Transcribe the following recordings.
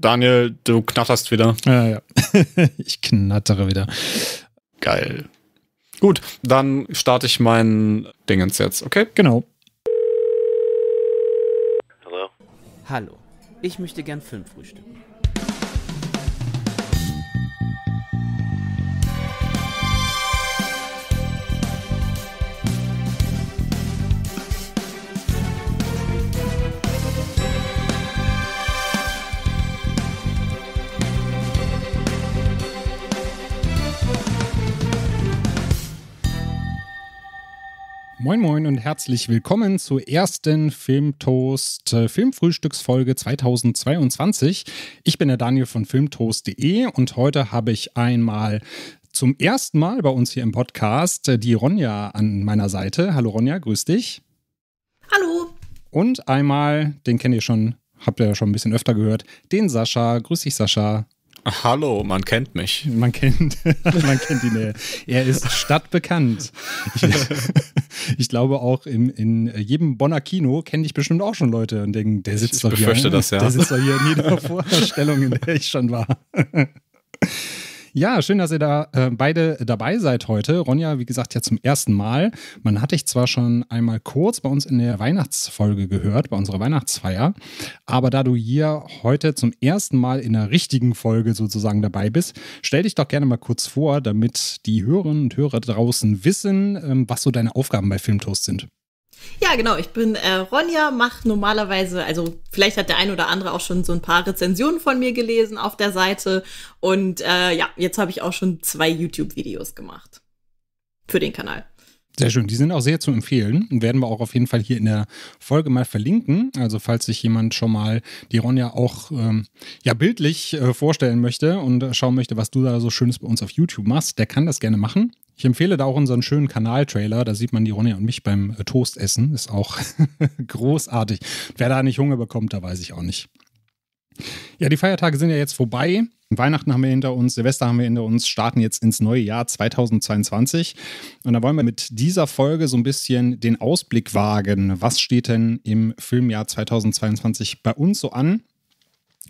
Daniel, du knatterst wieder. Ja, ja. ich knattere wieder. Geil. Gut, dann starte ich mein Dingens jetzt, okay? Genau. Hallo. Hallo. Ich möchte gern fünf frühstücken. Moin Moin und herzlich willkommen zur ersten Filmtoast äh, Filmfrühstücksfolge 2022. Ich bin der Daniel von filmtoast.de und heute habe ich einmal zum ersten Mal bei uns hier im Podcast äh, die Ronja an meiner Seite. Hallo Ronja, grüß dich. Hallo. Und einmal, den kennt ihr schon, habt ihr ja schon ein bisschen öfter gehört, den Sascha. Grüß dich Sascha. Hallo, man kennt mich. Man kennt, man kennt ihn. Er ist stadtbekannt. Ich, glaube auch in, in, jedem Bonner Kino kenne ich bestimmt auch schon Leute und denken, der sitzt ich doch hier. Das, ja. Der sitzt doch hier in jeder Vorstellung, in der ich schon war. Ja, schön, dass ihr da äh, beide dabei seid heute. Ronja, wie gesagt, ja zum ersten Mal. Man hatte dich zwar schon einmal kurz bei uns in der Weihnachtsfolge gehört, bei unserer Weihnachtsfeier, aber da du hier heute zum ersten Mal in der richtigen Folge sozusagen dabei bist, stell dich doch gerne mal kurz vor, damit die Hörerinnen und Hörer draußen wissen, ähm, was so deine Aufgaben bei Filmtoast sind. Ja, genau. Ich bin äh, Ronja, macht normalerweise, also vielleicht hat der ein oder andere auch schon so ein paar Rezensionen von mir gelesen auf der Seite. Und äh, ja, jetzt habe ich auch schon zwei YouTube-Videos gemacht für den Kanal. Sehr schön. Die sind auch sehr zu empfehlen. und Werden wir auch auf jeden Fall hier in der Folge mal verlinken. Also, falls sich jemand schon mal die Ronja auch ähm, ja, bildlich äh, vorstellen möchte und schauen möchte, was du da so Schönes bei uns auf YouTube machst, der kann das gerne machen. Ich empfehle da auch unseren schönen Kanal-Trailer. Da sieht man die Ronja und mich beim äh, Toast essen. Ist auch großartig. Wer da nicht Hunger bekommt, da weiß ich auch nicht. Ja, die Feiertage sind ja jetzt vorbei. Weihnachten haben wir hinter uns, Silvester haben wir hinter uns, starten jetzt ins neue Jahr 2022. Und da wollen wir mit dieser Folge so ein bisschen den Ausblick wagen. Was steht denn im Filmjahr 2022 bei uns so an?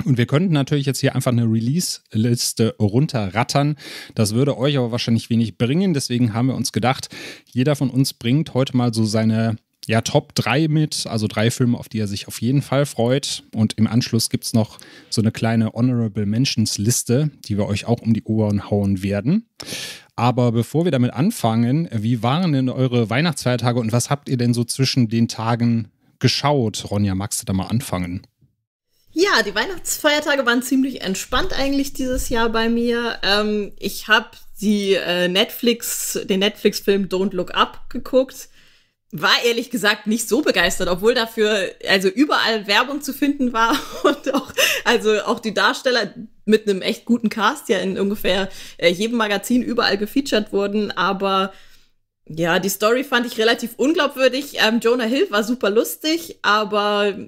Und wir könnten natürlich jetzt hier einfach eine Release-Liste runterrattern. Das würde euch aber wahrscheinlich wenig bringen. Deswegen haben wir uns gedacht, jeder von uns bringt heute mal so seine ja, Top 3 mit, also drei Filme, auf die er sich auf jeden Fall freut. Und im Anschluss gibt es noch so eine kleine Honorable Mentions Liste, die wir euch auch um die Ohren hauen werden. Aber bevor wir damit anfangen, wie waren denn eure Weihnachtsfeiertage und was habt ihr denn so zwischen den Tagen geschaut? Ronja, magst du da mal anfangen? Ja, die Weihnachtsfeiertage waren ziemlich entspannt eigentlich dieses Jahr bei mir. Ähm, ich habe die äh, Netflix, den Netflix-Film Don't Look Up geguckt. War ehrlich gesagt nicht so begeistert, obwohl dafür also überall Werbung zu finden war und auch also auch die Darsteller mit einem echt guten Cast ja in ungefähr äh, jedem Magazin überall gefeatured wurden, aber ja, die Story fand ich relativ unglaubwürdig. Ähm, Jonah Hill war super lustig, aber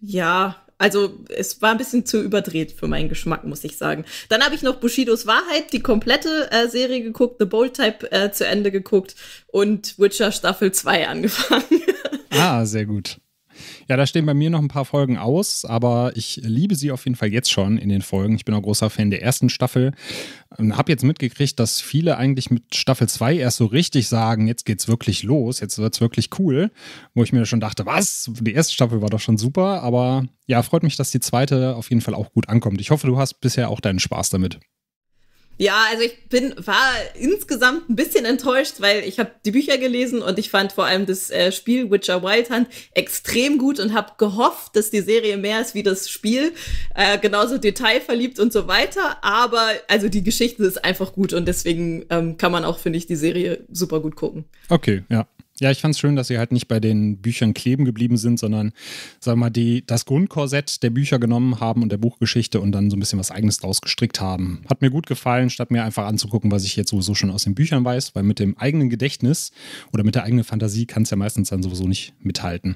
ja, also es war ein bisschen zu überdreht für meinen Geschmack, muss ich sagen. Dann habe ich noch Bushidos Wahrheit, die komplette äh, Serie geguckt, The Bold Type äh, zu Ende geguckt und Witcher Staffel 2 angefangen. ah, sehr gut. Ja, da stehen bei mir noch ein paar Folgen aus, aber ich liebe sie auf jeden Fall jetzt schon in den Folgen. Ich bin auch großer Fan der ersten Staffel. Ähm, hab jetzt mitgekriegt, dass viele eigentlich mit Staffel 2 erst so richtig sagen, jetzt geht's wirklich los, jetzt wird's wirklich cool. Wo ich mir schon dachte, was? Die erste Staffel war doch schon super, aber ja, freut mich, dass die zweite auf jeden Fall auch gut ankommt. Ich hoffe, du hast bisher auch deinen Spaß damit. Ja, also ich bin war insgesamt ein bisschen enttäuscht, weil ich habe die Bücher gelesen und ich fand vor allem das äh, Spiel Witcher Wild Hunt extrem gut und habe gehofft, dass die Serie mehr ist wie das Spiel, äh, genauso detailverliebt und so weiter. Aber also die Geschichte ist einfach gut und deswegen ähm, kann man auch finde ich die Serie super gut gucken. Okay, ja. Ja, ich fand es schön, dass sie halt nicht bei den Büchern kleben geblieben sind, sondern, sagen wir mal, die, das Grundkorsett der Bücher genommen haben und der Buchgeschichte und dann so ein bisschen was Eigenes draus gestrickt haben. Hat mir gut gefallen, statt mir einfach anzugucken, was ich jetzt sowieso schon aus den Büchern weiß, weil mit dem eigenen Gedächtnis oder mit der eigenen Fantasie kann es ja meistens dann sowieso nicht mithalten.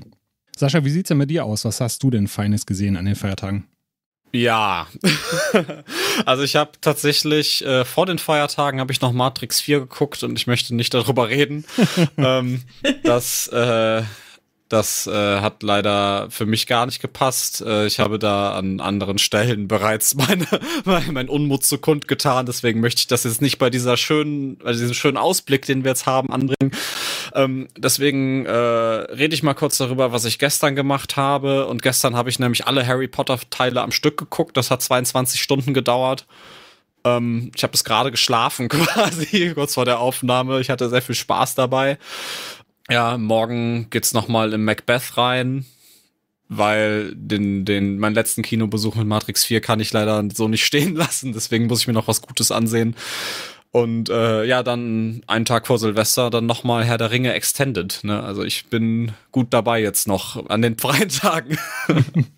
Sascha, wie sieht's denn mit dir aus? Was hast du denn Feines gesehen an den Feiertagen? Ja, also ich habe tatsächlich äh, vor den Feiertagen habe ich noch Matrix 4 geguckt und ich möchte nicht darüber reden. ähm, das äh, das äh, hat leider für mich gar nicht gepasst. Äh, ich habe da an anderen Stellen bereits meine, mein Unmut zu Kund getan. Deswegen möchte ich das jetzt nicht bei dieser schönen, bei diesem schönen Ausblick, den wir jetzt haben, anbringen. Ähm, deswegen äh, rede ich mal kurz darüber, was ich gestern gemacht habe. Und gestern habe ich nämlich alle Harry Potter Teile am Stück geguckt. Das hat 22 Stunden gedauert Ähm, ich habe es gerade geschlafen quasi, kurz vor der Aufnahme. Ich hatte sehr viel Spaß dabei ja, morgen geht's nochmal im Macbeth rein, weil den, den, meinen letzten Kinobesuch mit Matrix 4 kann ich leider so nicht stehen lassen, deswegen muss ich mir noch was Gutes ansehen. Und äh, ja, dann einen Tag vor Silvester dann nochmal Herr der Ringe Extended. Ne? Also ich bin gut dabei jetzt noch an den freien Tagen.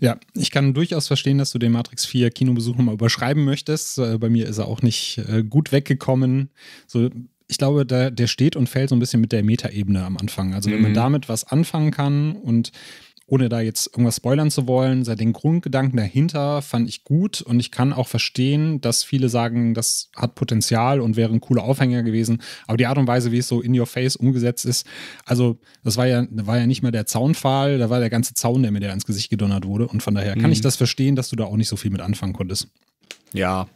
Ja, ich kann durchaus verstehen, dass du den Matrix 4 Kinobesuch nochmal überschreiben möchtest. Äh, bei mir ist er auch nicht äh, gut weggekommen. So ich glaube, der, der steht und fällt so ein bisschen mit der Metaebene am Anfang. Also wenn man mhm. damit was anfangen kann und ohne da jetzt irgendwas spoilern zu wollen, sei den Grundgedanken dahinter fand ich gut und ich kann auch verstehen, dass viele sagen, das hat Potenzial und wäre ein cooler Aufhänger gewesen. Aber die Art und Weise, wie es so in your face umgesetzt ist, also das war ja, war ja nicht mal der Zaunpfahl, da war der ganze Zaun, der mir da ins Gesicht gedonnert wurde. Und von daher mhm. kann ich mhm. das verstehen, dass du da auch nicht so viel mit anfangen konntest. Ja,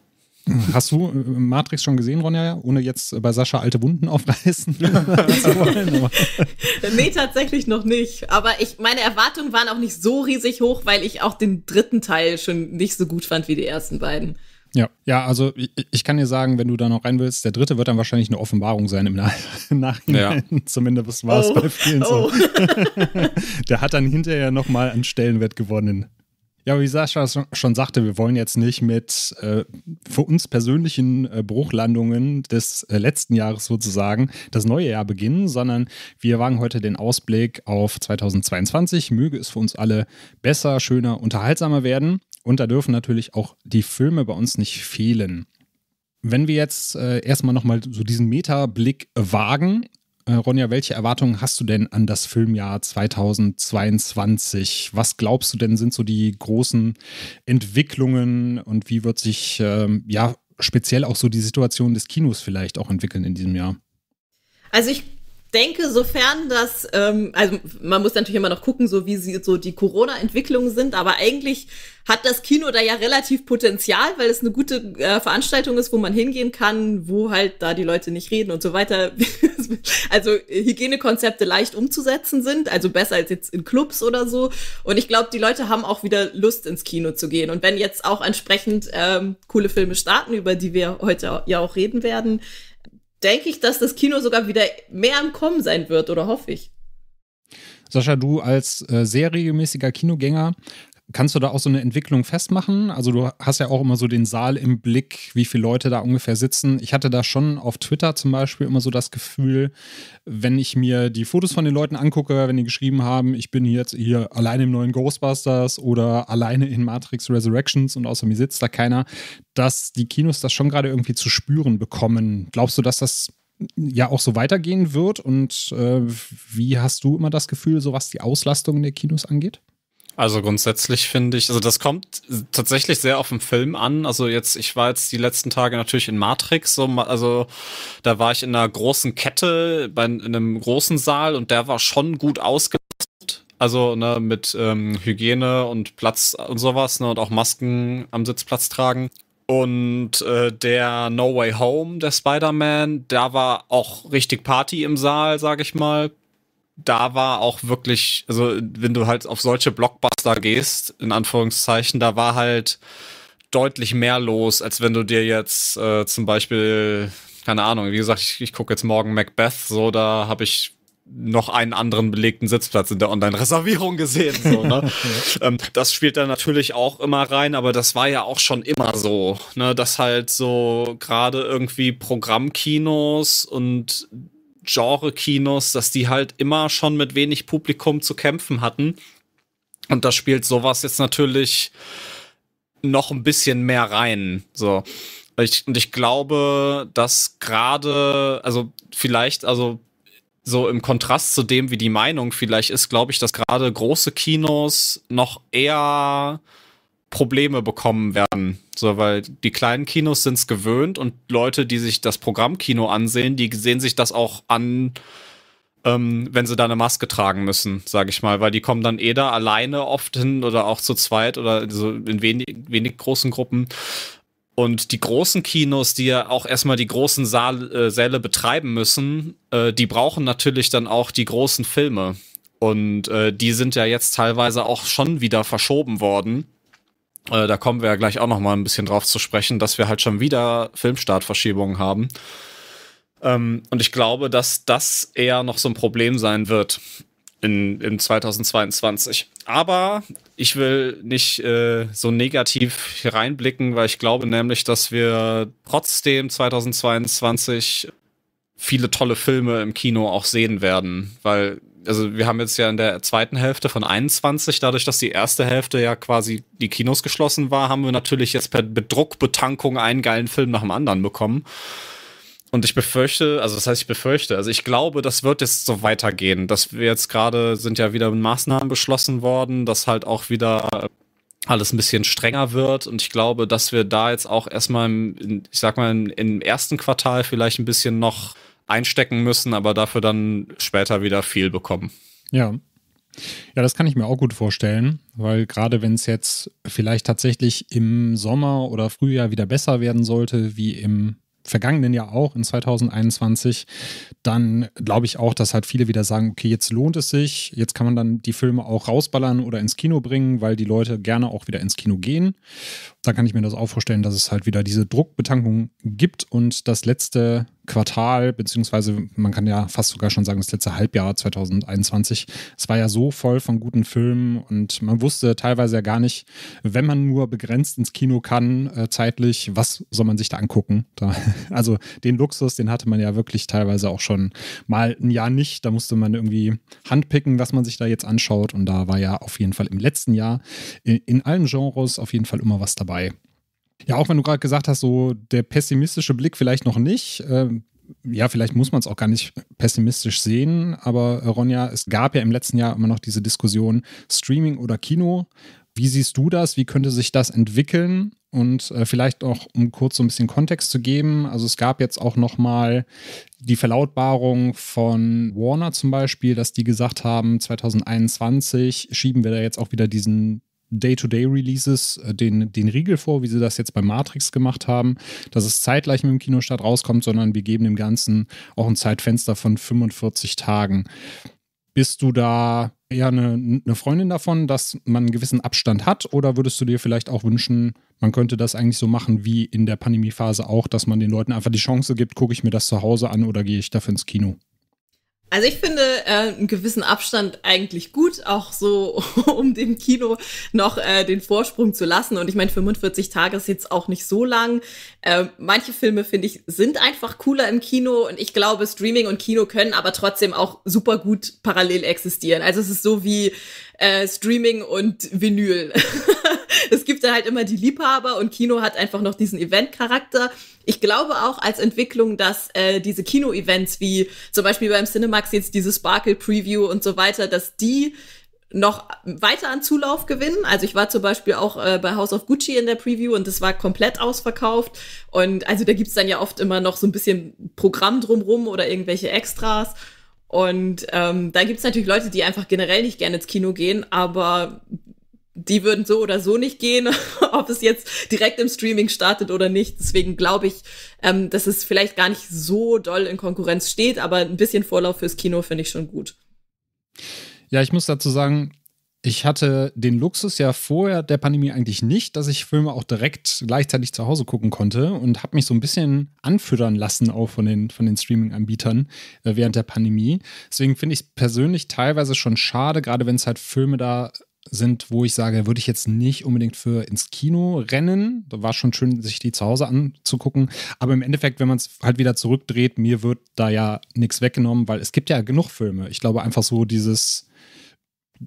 Hast du äh, Matrix schon gesehen, Ronja, ohne jetzt bei Sascha alte Wunden aufreißen zu nee, tatsächlich noch nicht. Aber ich, meine Erwartungen waren auch nicht so riesig hoch, weil ich auch den dritten Teil schon nicht so gut fand wie die ersten beiden. Ja, ja, also ich, ich, kann dir sagen, wenn du da noch rein willst, der dritte wird dann wahrscheinlich eine Offenbarung sein im, Na Nachhinein. Ja. Zumindest war es oh. bei vielen oh. so. der hat dann hinterher nochmal an Stellenwert gewonnen. Ja, wie Sascha schon sagte, wir wollen jetzt nicht mit äh, für uns persönlichen äh, Bruchlandungen des äh, letzten Jahres sozusagen das neue Jahr beginnen, sondern wir wagen heute den Ausblick auf 2022. Möge es für uns alle besser, schöner, unterhaltsamer werden. Und da dürfen natürlich auch die Filme bei uns nicht fehlen. Wenn wir jetzt äh, erstmal nochmal so diesen Meta-Blick wagen äh, Ronja, welche Erwartungen hast du denn an das Filmjahr 2022? Was glaubst du denn sind so die großen Entwicklungen und wie wird sich ähm, ja speziell auch so die Situation des Kinos vielleicht auch entwickeln in diesem Jahr? Also ich denke, sofern das, ähm, also man muss natürlich immer noch gucken, so wie sie so die Corona-Entwicklungen sind, aber eigentlich hat das Kino da ja relativ Potenzial, weil es eine gute äh, Veranstaltung ist, wo man hingehen kann, wo halt da die Leute nicht reden und so weiter. also äh, Hygienekonzepte leicht umzusetzen sind, also besser als jetzt in Clubs oder so. Und ich glaube, die Leute haben auch wieder Lust ins Kino zu gehen. Und wenn jetzt auch entsprechend ähm, coole Filme starten, über die wir heute ja auch reden werden, denke ich, dass das Kino sogar wieder mehr am Kommen sein wird oder hoffe ich. Sascha, du als äh, sehr regelmäßiger Kinogänger Kannst du da auch so eine Entwicklung festmachen? Also du hast ja auch immer so den Saal im Blick, wie viele Leute da ungefähr sitzen. Ich hatte da schon auf Twitter zum Beispiel immer so das Gefühl, wenn ich mir die Fotos von den Leuten angucke, wenn die geschrieben haben, ich bin jetzt hier alleine im neuen Ghostbusters oder alleine in Matrix Resurrections und außer mir sitzt da keiner, dass die Kinos das schon gerade irgendwie zu spüren bekommen. Glaubst du, dass das ja auch so weitergehen wird? Und äh, wie hast du immer das Gefühl, so was die Auslastung der Kinos angeht? Also grundsätzlich finde ich, also das kommt tatsächlich sehr auf den Film an. Also jetzt, ich war jetzt die letzten Tage natürlich in Matrix, so, also da war ich in einer großen Kette bei in einem großen Saal und der war schon gut ausgestattet. Also ne, mit ähm, Hygiene und Platz und sowas, ne, und auch Masken am Sitzplatz tragen. Und äh, der No Way Home, der Spider-Man, da war auch richtig Party im Saal, sag ich mal da war auch wirklich, also wenn du halt auf solche Blockbuster gehst, in Anführungszeichen, da war halt deutlich mehr los, als wenn du dir jetzt äh, zum Beispiel, keine Ahnung, wie gesagt, ich, ich gucke jetzt morgen Macbeth, so da habe ich noch einen anderen belegten Sitzplatz in der Online-Reservierung gesehen. So, ne? ähm, das spielt da natürlich auch immer rein, aber das war ja auch schon immer so, ne? dass halt so gerade irgendwie Programmkinos und Genre-Kinos, dass die halt immer schon mit wenig Publikum zu kämpfen hatten. Und da spielt sowas jetzt natürlich noch ein bisschen mehr rein. So. Ich, und ich glaube, dass gerade, also vielleicht, also so im Kontrast zu dem, wie die Meinung vielleicht ist, glaube ich, dass gerade große Kinos noch eher Probleme bekommen werden. So, weil die kleinen Kinos sind es gewöhnt und Leute, die sich das Programmkino ansehen, die sehen sich das auch an, ähm, wenn sie da eine Maske tragen müssen, sage ich mal, weil die kommen dann eh da alleine oft hin oder auch zu zweit oder so in wenig, wenig großen Gruppen. Und die großen Kinos, die ja auch erstmal die großen Saal, äh, Säle betreiben müssen, äh, die brauchen natürlich dann auch die großen Filme. Und äh, die sind ja jetzt teilweise auch schon wieder verschoben worden äh, da kommen wir ja gleich auch noch mal ein bisschen drauf zu sprechen, dass wir halt schon wieder Filmstartverschiebungen haben. Ähm, und ich glaube, dass das eher noch so ein Problem sein wird in, in 2022. Aber ich will nicht äh, so negativ hier reinblicken, weil ich glaube nämlich, dass wir trotzdem 2022 viele tolle Filme im Kino auch sehen werden, weil also wir haben jetzt ja in der zweiten Hälfte von 21, dadurch, dass die erste Hälfte ja quasi die Kinos geschlossen war, haben wir natürlich jetzt per Druckbetankung einen geilen Film nach dem anderen bekommen. Und ich befürchte, also das heißt, ich befürchte, also ich glaube, das wird jetzt so weitergehen, dass wir jetzt gerade sind ja wieder Maßnahmen beschlossen worden, dass halt auch wieder äh, alles ein bisschen strenger wird. Und ich glaube, dass wir da jetzt auch erstmal, im, ich sag mal, im, im ersten Quartal vielleicht ein bisschen noch einstecken müssen, aber dafür dann später wieder viel bekommen. Ja. Ja, das kann ich mir auch gut vorstellen, weil gerade wenn es jetzt vielleicht tatsächlich im Sommer oder Frühjahr wieder besser werden sollte, wie im vergangenen Jahr auch, in 2021, dann glaube ich auch, dass halt viele wieder sagen, okay, jetzt lohnt es sich, jetzt kann man dann die Filme auch rausballern oder ins Kino bringen, weil die Leute gerne auch wieder ins Kino gehen. Da kann ich mir das auch vorstellen, dass es halt wieder diese Druckbetankung gibt und das letzte Quartal, beziehungsweise man kann ja fast sogar schon sagen, das letzte Halbjahr 2021, es war ja so voll von guten Filmen und man wusste teilweise ja gar nicht, wenn man nur begrenzt ins Kino kann, äh, zeitlich, was soll man sich da angucken? Da, also den Luxus, den hatte man ja wirklich teilweise auch schon mal ein Jahr nicht. Da musste man irgendwie handpicken, was man sich da jetzt anschaut. Und da war ja auf jeden Fall im letzten Jahr in, äh, in allen Genres auf jeden Fall immer was dabei. Ja, auch wenn du gerade gesagt hast, so der pessimistische Blick vielleicht noch nicht. Ähm, ja, vielleicht muss man es auch gar nicht pessimistisch sehen, aber äh, Ronja, es gab ja im letzten Jahr immer noch diese Diskussion Streaming oder Kino. Wie siehst du das? Wie könnte sich das entwickeln? Und äh, vielleicht auch, um kurz so ein bisschen Kontext zu geben, also es gab jetzt auch nochmal die Verlautbarung von Warner zum Beispiel, dass die gesagt haben, 2021 schieben wir da jetzt auch wieder diesen Day-to-Day-Releases äh, den, den Riegel vor, wie sie das jetzt bei Matrix gemacht haben, dass es zeitgleich mit dem Kinostart rauskommt, sondern wir geben dem Ganzen auch ein Zeitfenster von 45 Tagen. Bist du da eher eine, eine Freundin davon, dass man einen gewissen Abstand hat? Oder würdest du dir vielleicht auch wünschen, man könnte das eigentlich so machen wie in der Pandemiephase auch, dass man den Leuten einfach die Chance gibt, gucke ich mir das zu Hause an oder gehe ich dafür ins Kino? Also ich finde äh, einen gewissen Abstand eigentlich gut, auch so, um dem Kino noch äh, den Vorsprung zu lassen. Und ich meine, 45 Tage ist jetzt auch nicht so lang. Äh, manche Filme, finde ich, sind einfach cooler im Kino. Und ich glaube, Streaming und Kino können aber trotzdem auch super gut parallel existieren. Also es ist so wie äh, Streaming und Vinyl. es gibt da halt immer die Liebhaber und Kino hat einfach noch diesen Event-Charakter. Ich glaube auch als Entwicklung, dass äh, diese Kino-Events wie zum Beispiel beim Cinemax jetzt diese Sparkle-Preview und so weiter, dass die noch weiter an Zulauf gewinnen. Also ich war zum Beispiel auch äh, bei House of Gucci in der Preview und das war komplett ausverkauft. Und also da gibt's dann ja oft immer noch so ein bisschen Programm drumrum oder irgendwelche Extras. Und ähm, da gibt's natürlich Leute, die einfach generell nicht gerne ins Kino gehen, aber die würden so oder so nicht gehen, ob es jetzt direkt im Streaming startet oder nicht. Deswegen glaube ich, ähm, dass es vielleicht gar nicht so doll in Konkurrenz steht, aber ein bisschen Vorlauf fürs Kino finde ich schon gut. Ja, ich muss dazu sagen, ich hatte den Luxus ja vorher der Pandemie eigentlich nicht, dass ich Filme auch direkt gleichzeitig zu Hause gucken konnte und habe mich so ein bisschen anfüttern lassen auch von den, von den Streaming-Anbietern äh, während der Pandemie. Deswegen finde ich es persönlich teilweise schon schade, gerade wenn es halt Filme da sind, wo ich sage, würde ich jetzt nicht unbedingt für ins Kino rennen. Da war schon schön, sich die zu Hause anzugucken. Aber im Endeffekt, wenn man es halt wieder zurückdreht, mir wird da ja nichts weggenommen, weil es gibt ja genug Filme. Ich glaube einfach so dieses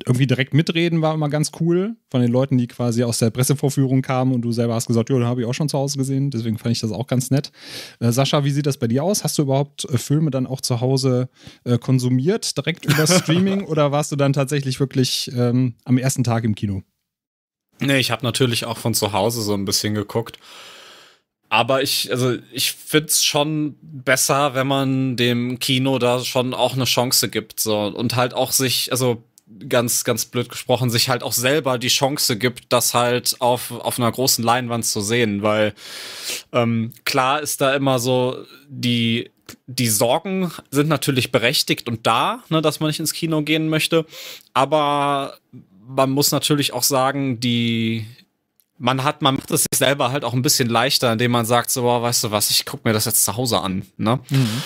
irgendwie direkt mitreden war immer ganz cool von den Leuten, die quasi aus der Pressevorführung kamen und du selber hast gesagt, ja, den habe ich auch schon zu Hause gesehen. Deswegen fand ich das auch ganz nett. Äh, Sascha, wie sieht das bei dir aus? Hast du überhaupt äh, Filme dann auch zu Hause äh, konsumiert, direkt über Streaming oder warst du dann tatsächlich wirklich ähm, am ersten Tag im Kino? Nee, ich habe natürlich auch von zu Hause so ein bisschen geguckt. Aber ich, also ich find's schon besser, wenn man dem Kino da schon auch eine Chance gibt. So. Und halt auch sich, also ganz, ganz blöd gesprochen, sich halt auch selber die Chance gibt, das halt auf, auf einer großen Leinwand zu sehen, weil ähm, klar ist da immer so die, die Sorgen sind natürlich berechtigt und da, ne, dass man nicht ins Kino gehen möchte, aber man muss natürlich auch sagen, die, man hat, man macht es sich selber halt auch ein bisschen leichter, indem man sagt, so, boah, weißt du was, ich gucke mir das jetzt zu Hause an, ne? Mhm.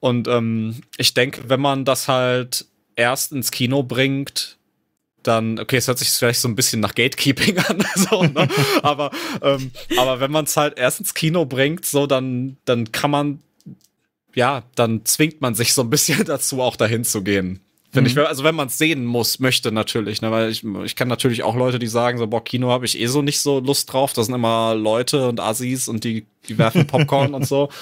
Und ähm, ich denke, wenn man das halt erst ins Kino bringt, dann, okay, es hört sich vielleicht so ein bisschen nach Gatekeeping an, so, ne? aber, ähm, aber wenn man es halt erst ins Kino bringt, so, dann, dann kann man, ja, dann zwingt man sich so ein bisschen dazu, auch dahin zu gehen. mhm. ich, also wenn man es sehen muss, möchte natürlich, ne? weil ich, ich kann natürlich auch Leute, die sagen, so, boah, Kino habe ich eh so nicht so Lust drauf, das sind immer Leute und Assis und die, die werfen Popcorn und so.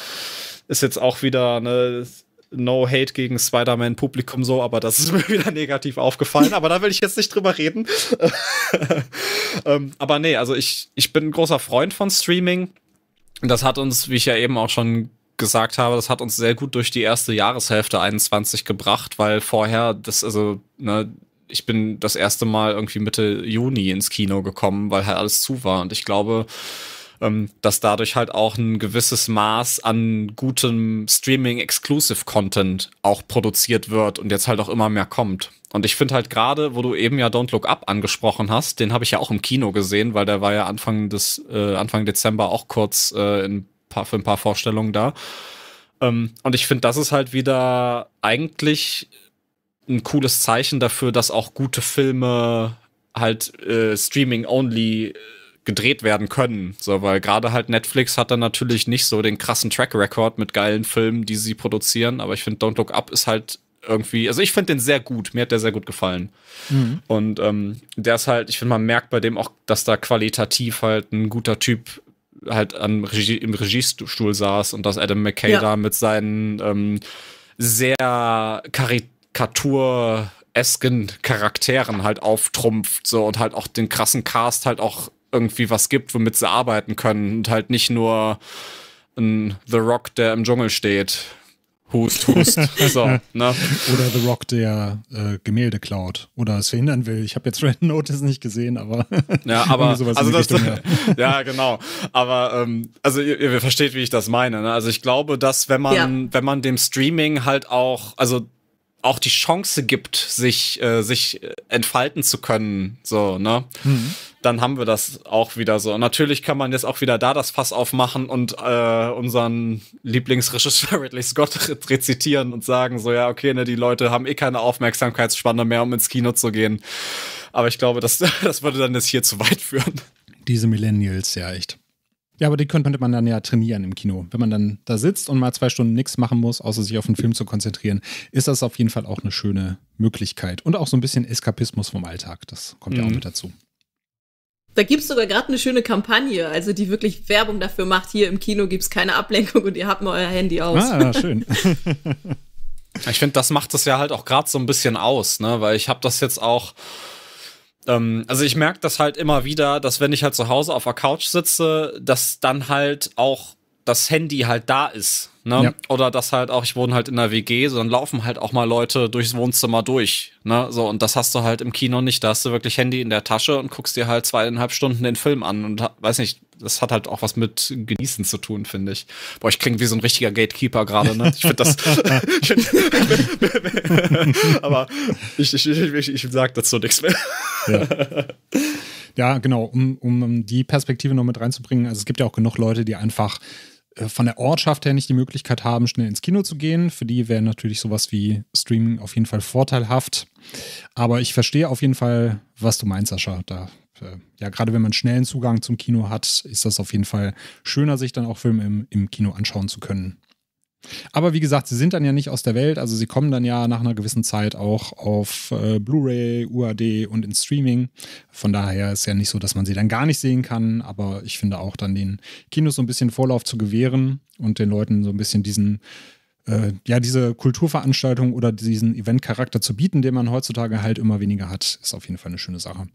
Ist jetzt auch wieder, ne, No Hate gegen Spider-Man-Publikum so, aber das ist mir wieder negativ aufgefallen. aber da will ich jetzt nicht drüber reden. ähm, aber nee, also ich, ich bin ein großer Freund von Streaming. Das hat uns, wie ich ja eben auch schon gesagt habe, das hat uns sehr gut durch die erste Jahreshälfte 21 gebracht, weil vorher das, also, ne, ich bin das erste Mal irgendwie Mitte Juni ins Kino gekommen, weil halt alles zu war. Und ich glaube, ähm, dass dadurch halt auch ein gewisses Maß an gutem Streaming-Exclusive-Content auch produziert wird und jetzt halt auch immer mehr kommt. Und ich finde halt gerade, wo du eben ja Don't Look Up angesprochen hast, den habe ich ja auch im Kino gesehen, weil der war ja Anfang des äh, Anfang Dezember auch kurz äh, in paar, für ein paar Vorstellungen da. Ähm, und ich finde, das ist halt wieder eigentlich ein cooles Zeichen dafür, dass auch gute Filme halt äh, Streaming-only äh, gedreht werden können. So, weil gerade halt Netflix hat dann natürlich nicht so den krassen Track-Record mit geilen Filmen, die sie produzieren, aber ich finde Don't Look Up ist halt irgendwie, also ich finde den sehr gut, mir hat der sehr gut gefallen. Mhm. Und ähm, der ist halt, ich finde, man merkt bei dem auch, dass da qualitativ halt ein guter Typ halt am Regie, im Regiestuhl saß und dass Adam McKay ja. da mit seinen ähm, sehr karikatur esken Charakteren halt auftrumpft so und halt auch den krassen Cast halt auch irgendwie was gibt, womit sie arbeiten können und halt nicht nur ein The Rock, der im Dschungel steht. Hust, hust. So, ne? Oder The Rock, der äh, Gemälde klaut oder es verhindern will. Ich habe jetzt Red Notice nicht gesehen, aber. ja, aber. also das, ja. ja. genau. Aber, ähm, also, ihr, ihr, versteht, wie ich das meine. Ne? Also, ich glaube, dass, wenn man, ja. wenn man dem Streaming halt auch, also, auch die Chance gibt, sich, äh, sich äh, entfalten zu können, so, ne? Mhm dann haben wir das auch wieder so. Und natürlich kann man jetzt auch wieder da das Fass aufmachen und äh, unseren Lieblingsregisseur Ridley Scott rezitieren und sagen so, ja, okay, ne, die Leute haben eh keine Aufmerksamkeitsspanne mehr, um ins Kino zu gehen. Aber ich glaube, das, das würde dann jetzt hier zu weit führen. Diese Millennials, ja, echt. Ja, aber die könnte man dann ja trainieren im Kino. Wenn man dann da sitzt und mal zwei Stunden nichts machen muss, außer sich auf den Film zu konzentrieren, ist das auf jeden Fall auch eine schöne Möglichkeit. Und auch so ein bisschen Eskapismus vom Alltag. Das kommt mhm. ja auch mhm. mit dazu. Da gibt es sogar gerade eine schöne Kampagne, also die wirklich Werbung dafür macht, hier im Kino gibt es keine Ablenkung und ihr habt mal euer Handy aus. Ah, schön. ich finde, das macht es ja halt auch gerade so ein bisschen aus, ne? Weil ich habe das jetzt auch ähm, also ich merke das halt immer wieder, dass wenn ich halt zu Hause auf der Couch sitze, dass dann halt auch das Handy halt da ist. Ne? Ja. Oder dass halt auch, ich wohne halt in der WG, so dann laufen halt auch mal Leute durchs Wohnzimmer durch. Ne? So, und das hast du halt im Kino nicht. Da hast du wirklich Handy in der Tasche und guckst dir halt zweieinhalb Stunden den Film an. Und weiß nicht, das hat halt auch was mit Genießen zu tun, finde ich. Boah, ich klinge wie so ein richtiger Gatekeeper gerade, ne? Ich finde das. ich aber ich, ich, ich, ich sag dazu nichts mehr. Ja. ja, genau, um, um die Perspektive noch mit reinzubringen. Also es gibt ja auch genug Leute, die einfach äh, von der Ortschaft her nicht die Möglichkeit haben, schnell ins Kino zu gehen. Für die wäre natürlich sowas wie Streaming auf jeden Fall vorteilhaft. Aber ich verstehe auf jeden Fall, was du meinst, Sascha. Da, äh, ja, gerade wenn man schnellen Zugang zum Kino hat, ist das auf jeden Fall schöner, sich dann auch Filme im, im Kino anschauen zu können. Aber wie gesagt, sie sind dann ja nicht aus der Welt, also sie kommen dann ja nach einer gewissen Zeit auch auf äh, Blu-ray, UAD und in Streaming. Von daher ist ja nicht so, dass man sie dann gar nicht sehen kann, aber ich finde auch dann den Kinos so ein bisschen Vorlauf zu gewähren und den Leuten so ein bisschen diesen äh, ja, diese Kulturveranstaltung oder diesen Eventcharakter zu bieten, den man heutzutage halt immer weniger hat, ist auf jeden Fall eine schöne Sache.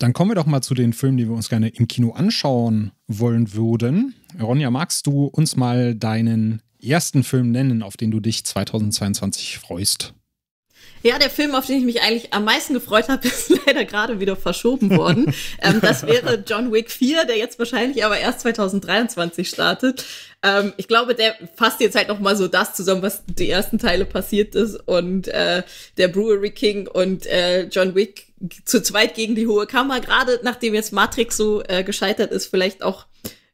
Dann kommen wir doch mal zu den Filmen, die wir uns gerne im Kino anschauen wollen würden. Ronja, magst du uns mal deinen ersten Film nennen, auf den du dich 2022 freust? Ja, der Film, auf den ich mich eigentlich am meisten gefreut habe, ist leider gerade wieder verschoben worden. ähm, das wäre John Wick 4, der jetzt wahrscheinlich aber erst 2023 startet. Ähm, ich glaube, der fasst jetzt halt noch mal so das zusammen, was die ersten Teile passiert ist. Und äh, der Brewery King und äh, John Wick zu zweit gegen die hohe Kammer, gerade nachdem jetzt Matrix so äh, gescheitert ist, vielleicht auch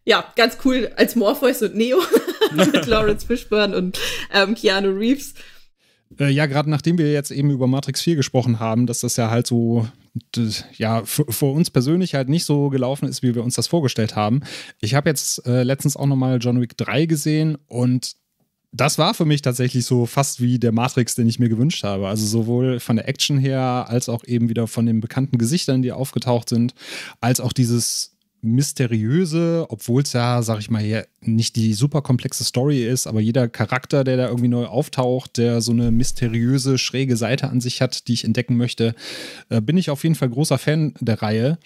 ja, ganz cool als Morpheus und Neo mit Lawrence Fishburne und ähm, Keanu Reeves. Äh, ja, gerade nachdem wir jetzt eben über Matrix 4 gesprochen haben, dass das ja halt so ja, vor uns persönlich halt nicht so gelaufen ist, wie wir uns das vorgestellt haben. Ich habe jetzt äh, letztens auch nochmal John Wick 3 gesehen und das war für mich tatsächlich so fast wie der Matrix, den ich mir gewünscht habe. Also sowohl von der Action her, als auch eben wieder von den bekannten Gesichtern, die aufgetaucht sind, als auch dieses mysteriöse, obwohl es ja, sag ich mal, hier nicht die super komplexe Story ist, aber jeder Charakter, der da irgendwie neu auftaucht, der so eine mysteriöse, schräge Seite an sich hat, die ich entdecken möchte, äh, bin ich auf jeden Fall großer Fan der Reihe.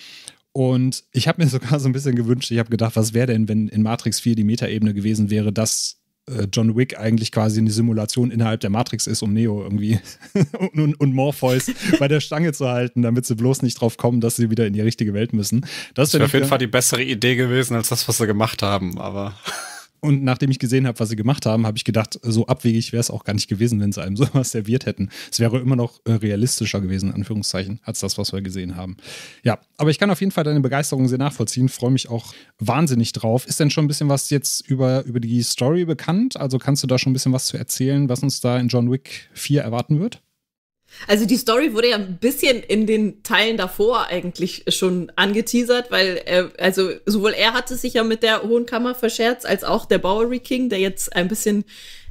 Und ich habe mir sogar so ein bisschen gewünscht, ich habe gedacht, was wäre denn, wenn in Matrix 4 die Metaebene gewesen wäre, dass äh, John Wick eigentlich quasi eine Simulation innerhalb der Matrix ist, um Neo irgendwie und, und, Morpheus bei der Stange zu halten, damit sie bloß nicht drauf kommen, dass sie wieder in die richtige Welt müssen. Das, das wäre auf jeden Fall die bessere Idee gewesen, als das, was sie gemacht haben, aber. Und nachdem ich gesehen habe, was sie gemacht haben, habe ich gedacht, so abwegig wäre es auch gar nicht gewesen, wenn sie einem sowas serviert hätten. Es wäre immer noch äh, realistischer gewesen, in Anführungszeichen, als das, was wir gesehen haben. Ja, aber ich kann auf jeden Fall deine Begeisterung sehr nachvollziehen, freue mich auch wahnsinnig drauf. Ist denn schon ein bisschen was jetzt über, über die Story bekannt? Also kannst du da schon ein bisschen was zu erzählen, was uns da in John Wick 4 erwarten wird? Also die Story wurde ja ein bisschen in den Teilen davor eigentlich schon angeteasert, weil er, also sowohl er hatte sich ja mit der Hohen Kammer verscherzt, als auch der Bowery King, der jetzt ein bisschen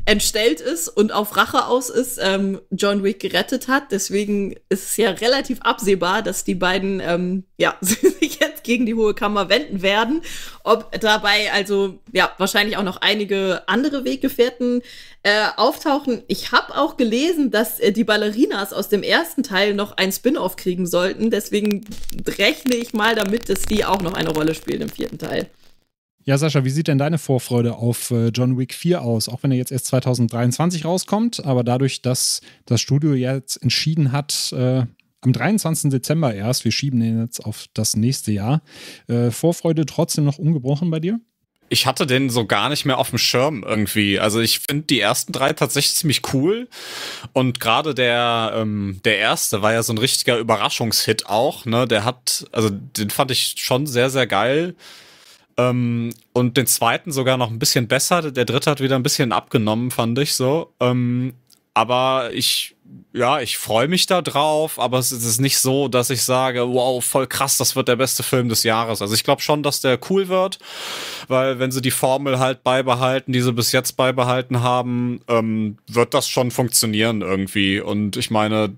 entstellt ist und auf Rache aus ist, ähm, John Wick gerettet hat. Deswegen ist es ja relativ absehbar, dass die beiden ähm, ja, sich jetzt gegen die Hohe Kammer wenden werden. Ob dabei also ja wahrscheinlich auch noch einige andere Weggefährten äh, auftauchen. Ich habe auch gelesen, dass äh, die Ballerinas aus dem ersten Teil noch ein Spin-off kriegen sollten. Deswegen rechne ich mal damit, dass die auch noch eine Rolle spielen im vierten Teil. Ja, Sascha, wie sieht denn deine Vorfreude auf äh, John Wick 4 aus? Auch wenn er jetzt erst 2023 rauskommt, aber dadurch, dass das Studio jetzt entschieden hat, äh, am 23. Dezember erst, wir schieben den jetzt auf das nächste Jahr, äh, Vorfreude trotzdem noch ungebrochen bei dir? ich hatte den so gar nicht mehr auf dem Schirm irgendwie. Also ich finde die ersten drei tatsächlich ziemlich cool. Und gerade der, ähm, der erste war ja so ein richtiger Überraschungshit auch. Ne? Der hat, also den fand ich schon sehr, sehr geil. Ähm, und den zweiten sogar noch ein bisschen besser. Der dritte hat wieder ein bisschen abgenommen, fand ich so. Ähm, aber ich, ja, ich freue mich da drauf, aber es ist nicht so, dass ich sage, wow, voll krass, das wird der beste Film des Jahres. Also ich glaube schon, dass der cool wird, weil wenn sie die Formel halt beibehalten, die sie bis jetzt beibehalten haben, ähm, wird das schon funktionieren irgendwie. Und ich meine,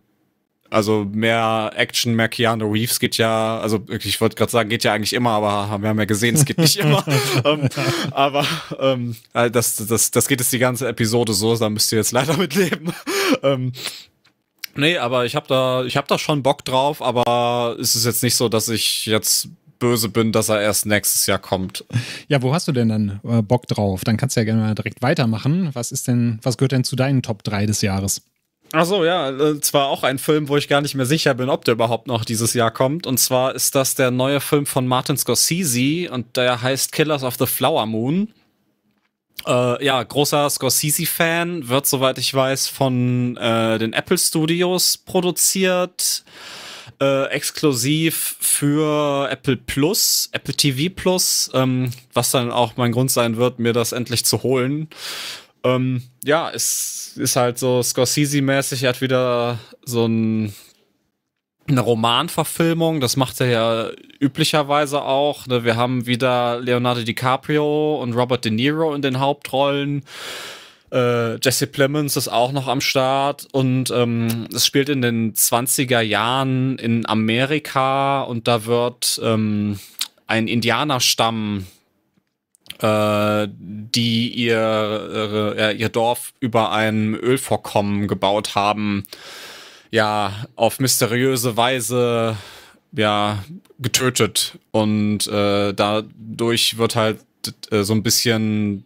also mehr Action, mehr Keanu Reeves geht ja, also ich wollte gerade sagen, geht ja eigentlich immer, aber wir haben ja gesehen, es geht nicht immer. ähm, aber ähm, äh, das, das, das geht jetzt die ganze Episode so, da müsst ihr jetzt leider mit leben. ähm, nee, aber ich habe da, ich da schon Bock drauf, aber es ist jetzt nicht so, dass ich jetzt böse bin, dass er erst nächstes Jahr kommt. Ja, wo hast du denn dann äh, Bock drauf? Dann kannst du ja gerne mal direkt weitermachen. Was ist denn, was gehört denn zu deinen Top 3 des Jahres? Ach so, ja, äh, zwar auch ein Film, wo ich gar nicht mehr sicher bin, ob der überhaupt noch dieses Jahr kommt. Und zwar ist das der neue Film von Martin Scorsese und der heißt Killers of the Flower Moon. Äh, ja, großer Scorsese-Fan, wird, soweit ich weiß, von äh, den Apple Studios produziert. Äh, exklusiv für Apple Plus, Apple TV Plus, ähm, was dann auch mein Grund sein wird, mir das endlich zu holen. Ähm, ja, es ist halt so Scorsese-mäßig. Er hat wieder so ein, eine Romanverfilmung. Das macht er ja üblicherweise auch. Ne? Wir haben wieder Leonardo DiCaprio und Robert De Niro in den Hauptrollen. Äh, Jesse Plemons ist auch noch am Start und ähm, es spielt in den 20er Jahren in Amerika und da wird ähm, ein Indianerstamm äh, die ihr, äh, ihr Dorf über ein Ölvorkommen gebaut haben, ja, auf mysteriöse Weise ja, getötet. Und äh, dadurch wird halt äh, so ein bisschen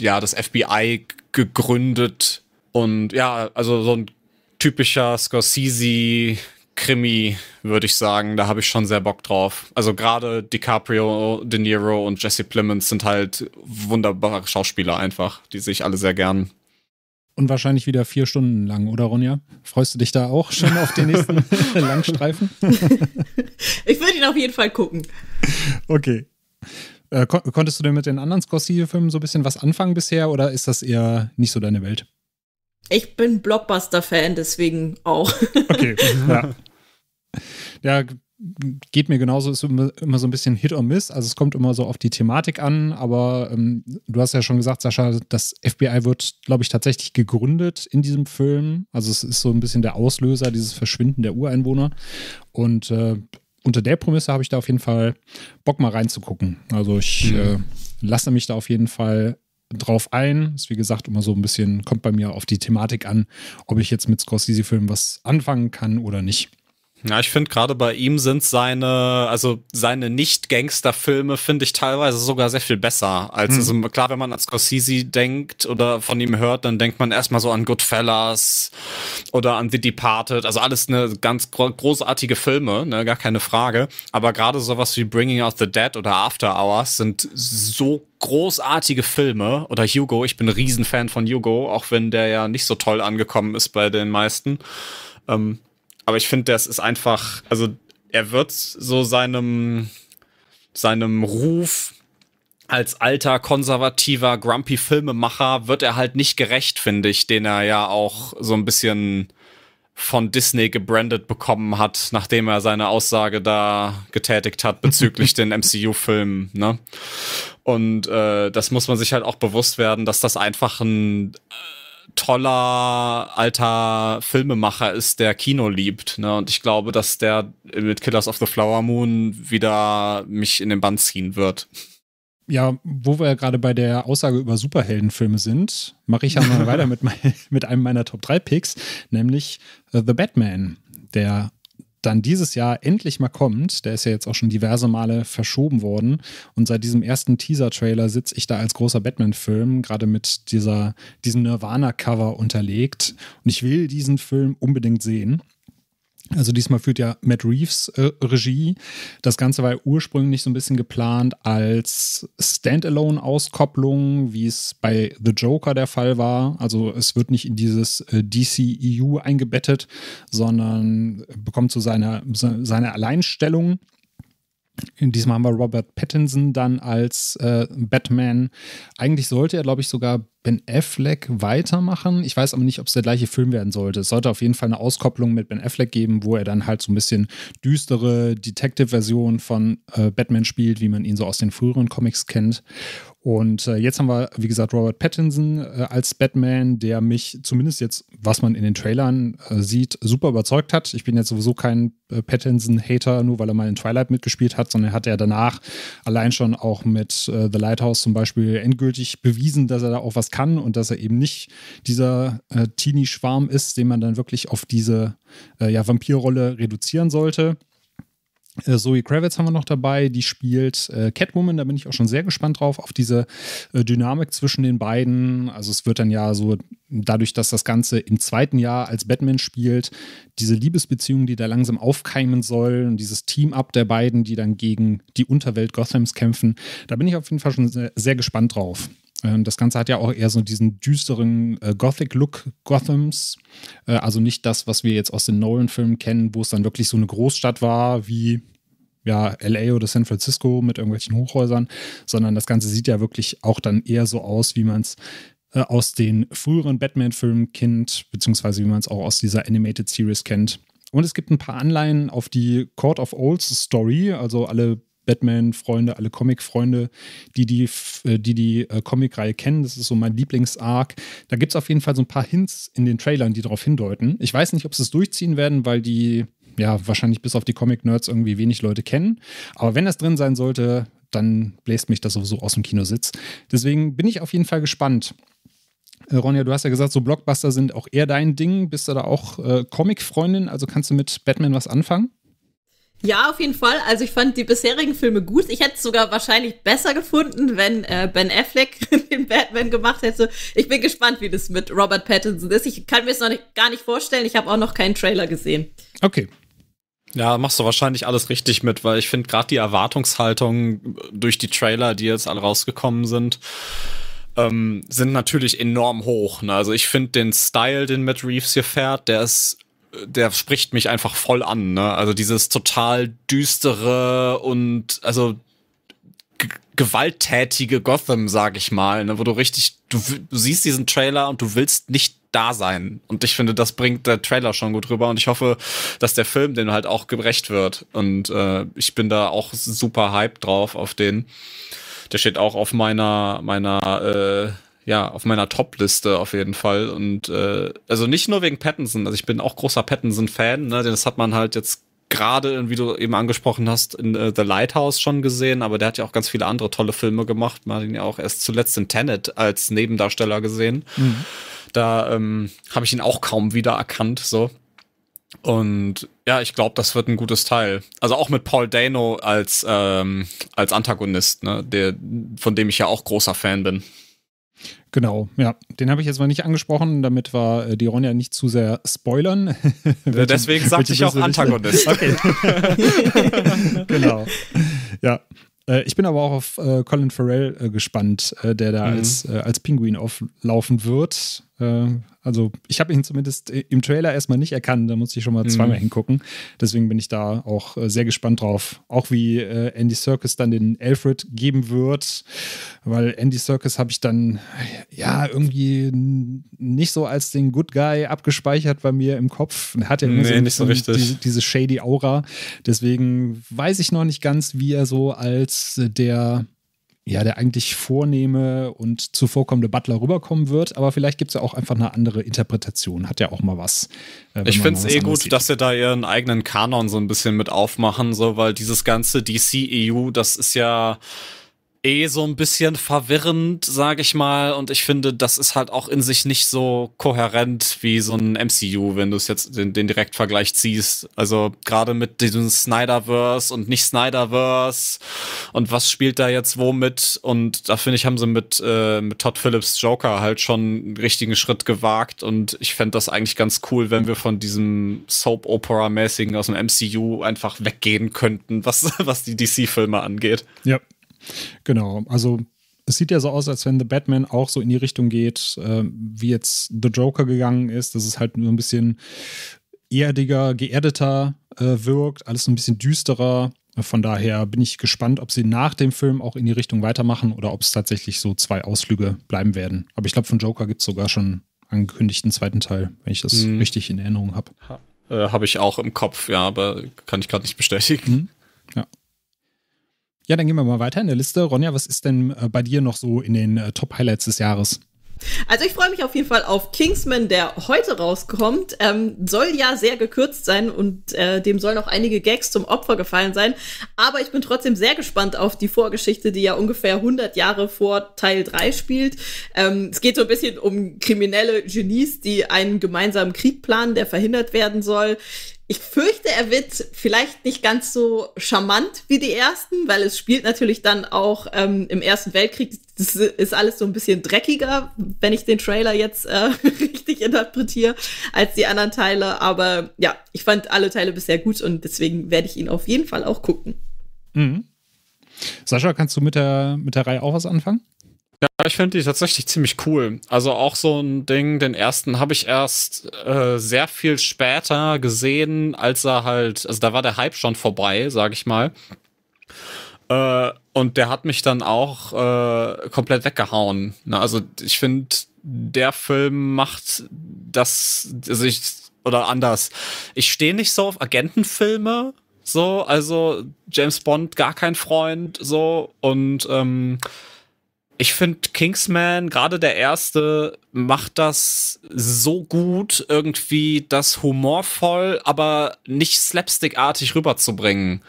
ja, das FBI gegründet. Und ja, also so ein typischer Scorsese Krimi, würde ich sagen. Da habe ich schon sehr Bock drauf. Also gerade DiCaprio, De Niro und Jesse Plemons sind halt wunderbare Schauspieler einfach, die sich alle sehr gern. Und wahrscheinlich wieder vier Stunden lang, oder Ronja? Freust du dich da auch schon auf den nächsten Langstreifen? ich würde ihn auf jeden Fall gucken. Okay. Äh, kon konntest du denn mit den anderen Scorsese-Filmen so ein bisschen was anfangen bisher oder ist das eher nicht so deine Welt? Ich bin Blockbuster-Fan, deswegen auch. Okay, ja. Ja, geht mir genauso, ist immer, so ein bisschen Hit or Miss. Also es kommt immer so auf die Thematik an, aber ähm, du hast ja schon gesagt, Sascha, das FBI wird, glaube ich, tatsächlich gegründet in diesem Film. Also es ist so ein bisschen der Auslöser, dieses Verschwinden der Ureinwohner. Und äh, unter der Prämisse habe ich da auf jeden Fall Bock mal reinzugucken. Also ich mhm. äh, lasse mich da auf jeden Fall drauf ein. Ist wie gesagt immer so ein bisschen, kommt bei mir auf die Thematik an, ob ich jetzt mit Scorsese-Filmen was anfangen kann oder nicht. Ja, ich finde gerade bei ihm sind seine, also seine Nicht-Gangster-Filme finde ich teilweise sogar sehr viel besser. Als hm. also, klar, wenn man an Scorsese denkt oder von ihm hört, dann denkt man erstmal so an Goodfellas oder an The Departed. Also alles eine ganz gro großartige Filme, ne, gar keine Frage. Aber gerade sowas wie Bringing Out the Dead oder After Hours sind so großartige Filme oder Hugo. Ich bin ein Riesenfan von Hugo, auch wenn der ja nicht so toll angekommen ist bei den meisten. Ähm, aber ich finde, das ist einfach, also er wird so seinem, seinem Ruf als alter, konservativer, grumpy Filmemacher wird er halt nicht gerecht, finde ich, den er ja auch so ein bisschen von Disney gebrandet bekommen hat, nachdem er seine Aussage da getätigt hat bezüglich den MCU-Filmen. Ne? Und äh, das muss man sich halt auch bewusst werden, dass das einfach ein Äh, toller alter Filmemacher ist, der Kino liebt. Ne? Und ich glaube, dass der mit Killers of the Flower Moon wieder mich in den Bann ziehen wird. Ja, wo wir ja gerade bei der Aussage über Superheldenfilme sind, mache ich ja mal weiter mit, mein, mit einem meiner Top 3 Picks, nämlich äh, The Batman, der dann dieses Jahr endlich mal kommt, der ist ja jetzt auch schon diverse Male verschoben worden. Und seit diesem ersten Teaser-Trailer sitze ich da als großer Batman-Film, gerade mit dieser, diesem Nirvana-Cover unterlegt. Und ich will diesen Film unbedingt sehen. Also diesmal führt ja Matt Reeves äh, Regie. Das Ganze war ja ursprünglich so ein bisschen geplant als Standalone-Auskopplung, wie es bei The Joker der Fall war. Also es wird nicht in dieses äh, DCEU eingebettet, sondern bekommt so seine, seine Alleinstellung. Diesmal haben wir Robert Pattinson dann als äh, Batman. Eigentlich sollte er, glaube ich, sogar Ben Affleck weitermachen. Ich weiß aber nicht, ob es der gleiche Film werden sollte. Es sollte auf jeden Fall eine Auskopplung mit Ben Affleck geben, wo er dann halt so ein bisschen düstere Detective-Version von äh, Batman spielt, wie man ihn so aus den früheren Comics kennt. Und äh, jetzt haben wir, wie gesagt, Robert Pattinson äh, als Batman, der mich zumindest jetzt, was man in den Trailern äh, sieht, super überzeugt hat. Ich bin jetzt sowieso kein äh, Pattinson-Hater, nur weil er mal in Twilight mitgespielt hat, sondern hat er danach allein schon auch mit äh, The Lighthouse zum Beispiel endgültig bewiesen, dass er da auch was kann und dass er eben nicht dieser äh, Teenie-Schwarm ist, den man dann wirklich auf diese äh, ja, Vampirrolle reduzieren sollte. Äh, Zoe Kravitz haben wir noch dabei, die spielt äh, Catwoman, da bin ich auch schon sehr gespannt drauf, auf diese äh, Dynamik zwischen den beiden. Also es wird dann ja so, dadurch, dass das Ganze im zweiten Jahr als Batman spielt, diese Liebesbeziehung, die da langsam aufkeimen soll und dieses Team-Up der beiden, die dann gegen die Unterwelt Gothams kämpfen, da bin ich auf jeden Fall schon sehr, sehr gespannt drauf. Ähm, das Ganze hat ja auch eher so diesen düsteren äh, Gothic-Look Gothams. Äh, also nicht das, was wir jetzt aus den Nolan-Filmen kennen, wo es dann wirklich so eine Großstadt war wie ja, LA oder San Francisco mit irgendwelchen Hochhäusern, sondern das Ganze sieht ja wirklich auch dann eher so aus, wie man es äh, aus den früheren Batman-Filmen kennt, beziehungsweise wie man es auch aus dieser Animated Series kennt. Und es gibt ein paar Anleihen auf die Court of Olds Story, also alle Batman-Freunde, alle Comic-Freunde, die die, äh, die, die äh, Comic-Reihe kennen. Das ist so mein Lieblings-Arc. Da gibt es auf jeden Fall so ein paar Hints in den Trailern, die darauf hindeuten. Ich weiß nicht, ob sie es durchziehen werden, weil die ja wahrscheinlich bis auf die Comic-Nerds irgendwie wenig Leute kennen. Aber wenn das drin sein sollte, dann bläst mich das sowieso aus dem Kinositz. Deswegen bin ich auf jeden Fall gespannt. Äh, Ronja, du hast ja gesagt, so Blockbuster sind auch eher dein Ding. Bist du da auch äh, Comic-Freundin? Also kannst du mit Batman was anfangen? Ja, auf jeden Fall. Also ich fand die bisherigen Filme gut. Ich hätte es sogar wahrscheinlich besser gefunden, wenn äh, Ben Affleck den Batman gemacht hätte. Ich bin gespannt, wie das mit Robert Pattinson ist. Ich kann mir es noch nicht, gar nicht vorstellen. Ich habe auch noch keinen Trailer gesehen. Okay. Ja, machst du wahrscheinlich alles richtig mit, weil ich finde gerade die Erwartungshaltung durch die Trailer, die jetzt alle rausgekommen sind, ähm, sind natürlich enorm hoch. Ne? Also ich finde den Style, den Matt Reeves hier fährt, der ist der spricht mich einfach voll an. Ne? Also dieses total düstere und also gewalttätige Gotham, sag ich mal, ne? wo du richtig, du, du siehst diesen Trailer und du willst nicht da sein. Und ich finde, das bringt der Trailer schon gut rüber und ich hoffe, dass der Film den halt auch gerecht wird. Und äh, ich bin da auch super hyped drauf auf den. Der steht auch auf meiner, meiner äh, ja, auf meiner Top-Liste auf jeden Fall. Und äh, also nicht nur wegen Pattinson, also ich bin auch großer Pattinson-Fan, ne? Das hat man halt jetzt gerade, äh, wie du eben angesprochen hast, in äh, The Lighthouse schon gesehen, aber der hat ja auch ganz viele andere tolle Filme gemacht. Man hat ihn ja auch erst zuletzt in Tenet als Nebendarsteller gesehen. Mhm. Da ähm, habe ich ihn auch kaum wiedererkannt, so. Und ja, ich glaube, das wird ein gutes Teil. Also auch mit Paul Dano als, ähm, als Antagonist, ne? der, von dem ich ja auch großer Fan bin. Genau, ja. Den habe ich jetzt mal nicht angesprochen, damit wir äh, die Ronja nicht zu sehr spoilern. welche, Deswegen sagte ich auch Antagonist. Okay. genau. Ja. Äh, ich bin aber auch auf äh, Colin Farrell äh, gespannt, äh, der da mhm. als, äh, als Pinguin auflaufen wird. Äh, also ich habe ihn zumindest äh, im Trailer erstmal nicht erkannt, da musste ich schon mal mhm. zweimal hingucken. Deswegen bin ich da auch äh, sehr gespannt drauf. Auch wie Andy Serkis dann den Alfred geben wird, weil Andy Serkis habe ich dann ja irgendwie nicht so als den Good Guy abgespeichert bei mir im Kopf. Er Hat ja nee, nicht so richtig. Diese, diese shady Aura. Deswegen weiß ich noch nicht ganz, wie er so als der ja, der eigentlich vornehme und zuvorkommende Butler rüberkommen wird, aber vielleicht gibt es ja auch einfach eine andere Interpretation, hat ja auch mal was. Äh, ich finde es eh gut, sieht. dass sie da ihren eigenen Kanon so ein bisschen mit aufmachen, so, weil dieses ganze DC-EU, das ist ja eh so ein bisschen verwirrend, sage ich mal. Und ich finde, das ist halt auch in sich nicht so kohärent wie so ein MCU, wenn du es jetzt den, den Direktvergleich ziehst. Also gerade mit diesem Snyderverse und nicht Snyderverse und was spielt da jetzt womit? Und da finde ich, haben sie mit, äh, mit Todd Phillips Joker halt schon einen richtigen Schritt gewagt. Und ich fände das eigentlich ganz cool, wenn wir von diesem Soap-Opera-mäßigen aus dem MCU einfach weggehen könnten, was, was die DC-Filme angeht. Ja, Genau, also es sieht ja so aus, als wenn The Batman auch so in die Richtung geht, äh, wie jetzt The Joker gegangen ist, dass es halt nur ein bisschen erdiger, geerdeter äh, wirkt, alles so ein bisschen düsterer. Von daher bin ich gespannt, ob sie nach dem Film auch in die Richtung weitermachen oder ob es tatsächlich so zwei Ausflüge bleiben werden. Aber ich glaube, von Joker gibt es sogar schon angekündigten zweiten Teil, wenn ich das hm. richtig in Erinnerung habe. Ha. Äh, habe ich auch im Kopf, ja, aber kann ich gerade nicht bestätigen. Mhm. Ja, dann gehen wir mal weiter in der Liste. Ronja, was ist denn äh, bei dir noch so in den äh, Top-Highlights des Jahres? Also ich freue mich auf jeden Fall auf Kingsman, der heute rauskommt. Ähm, soll ja sehr gekürzt sein und äh, dem sollen auch einige Gags zum Opfer gefallen sein. Aber ich bin trotzdem sehr gespannt auf die Vorgeschichte, die ja ungefähr 100 Jahre vor Teil 3 spielt. Ähm, es geht so ein bisschen um kriminelle Genies, die einen gemeinsamen Krieg planen, der verhindert werden soll. Ich fürchte, er wird vielleicht nicht ganz so charmant wie die ersten, weil es spielt natürlich dann auch ähm, im Ersten Weltkrieg. Das ist alles so ein bisschen dreckiger, wenn ich den Trailer jetzt äh, richtig interpretiere, als die anderen Teile. Aber ja, ich fand alle Teile bisher gut und deswegen werde ich ihn auf jeden Fall auch gucken. Mhm. Sascha, kannst du mit der, mit der Reihe auch was anfangen? Ja, ich finde die tatsächlich ziemlich cool. Also auch so ein Ding, den ersten habe ich erst äh, sehr viel später gesehen, als er halt, also da war der Hype schon vorbei, sag ich mal. Äh, und der hat mich dann auch äh, komplett weggehauen. Na, also ich finde, der Film macht das, also oder anders. Ich stehe nicht so auf Agentenfilme, so, also James Bond gar kein Freund, so, und ähm, ich finde Kingsman, gerade der erste, macht das so gut, irgendwie das humorvoll, aber nicht slapstickartig rüberzubringen.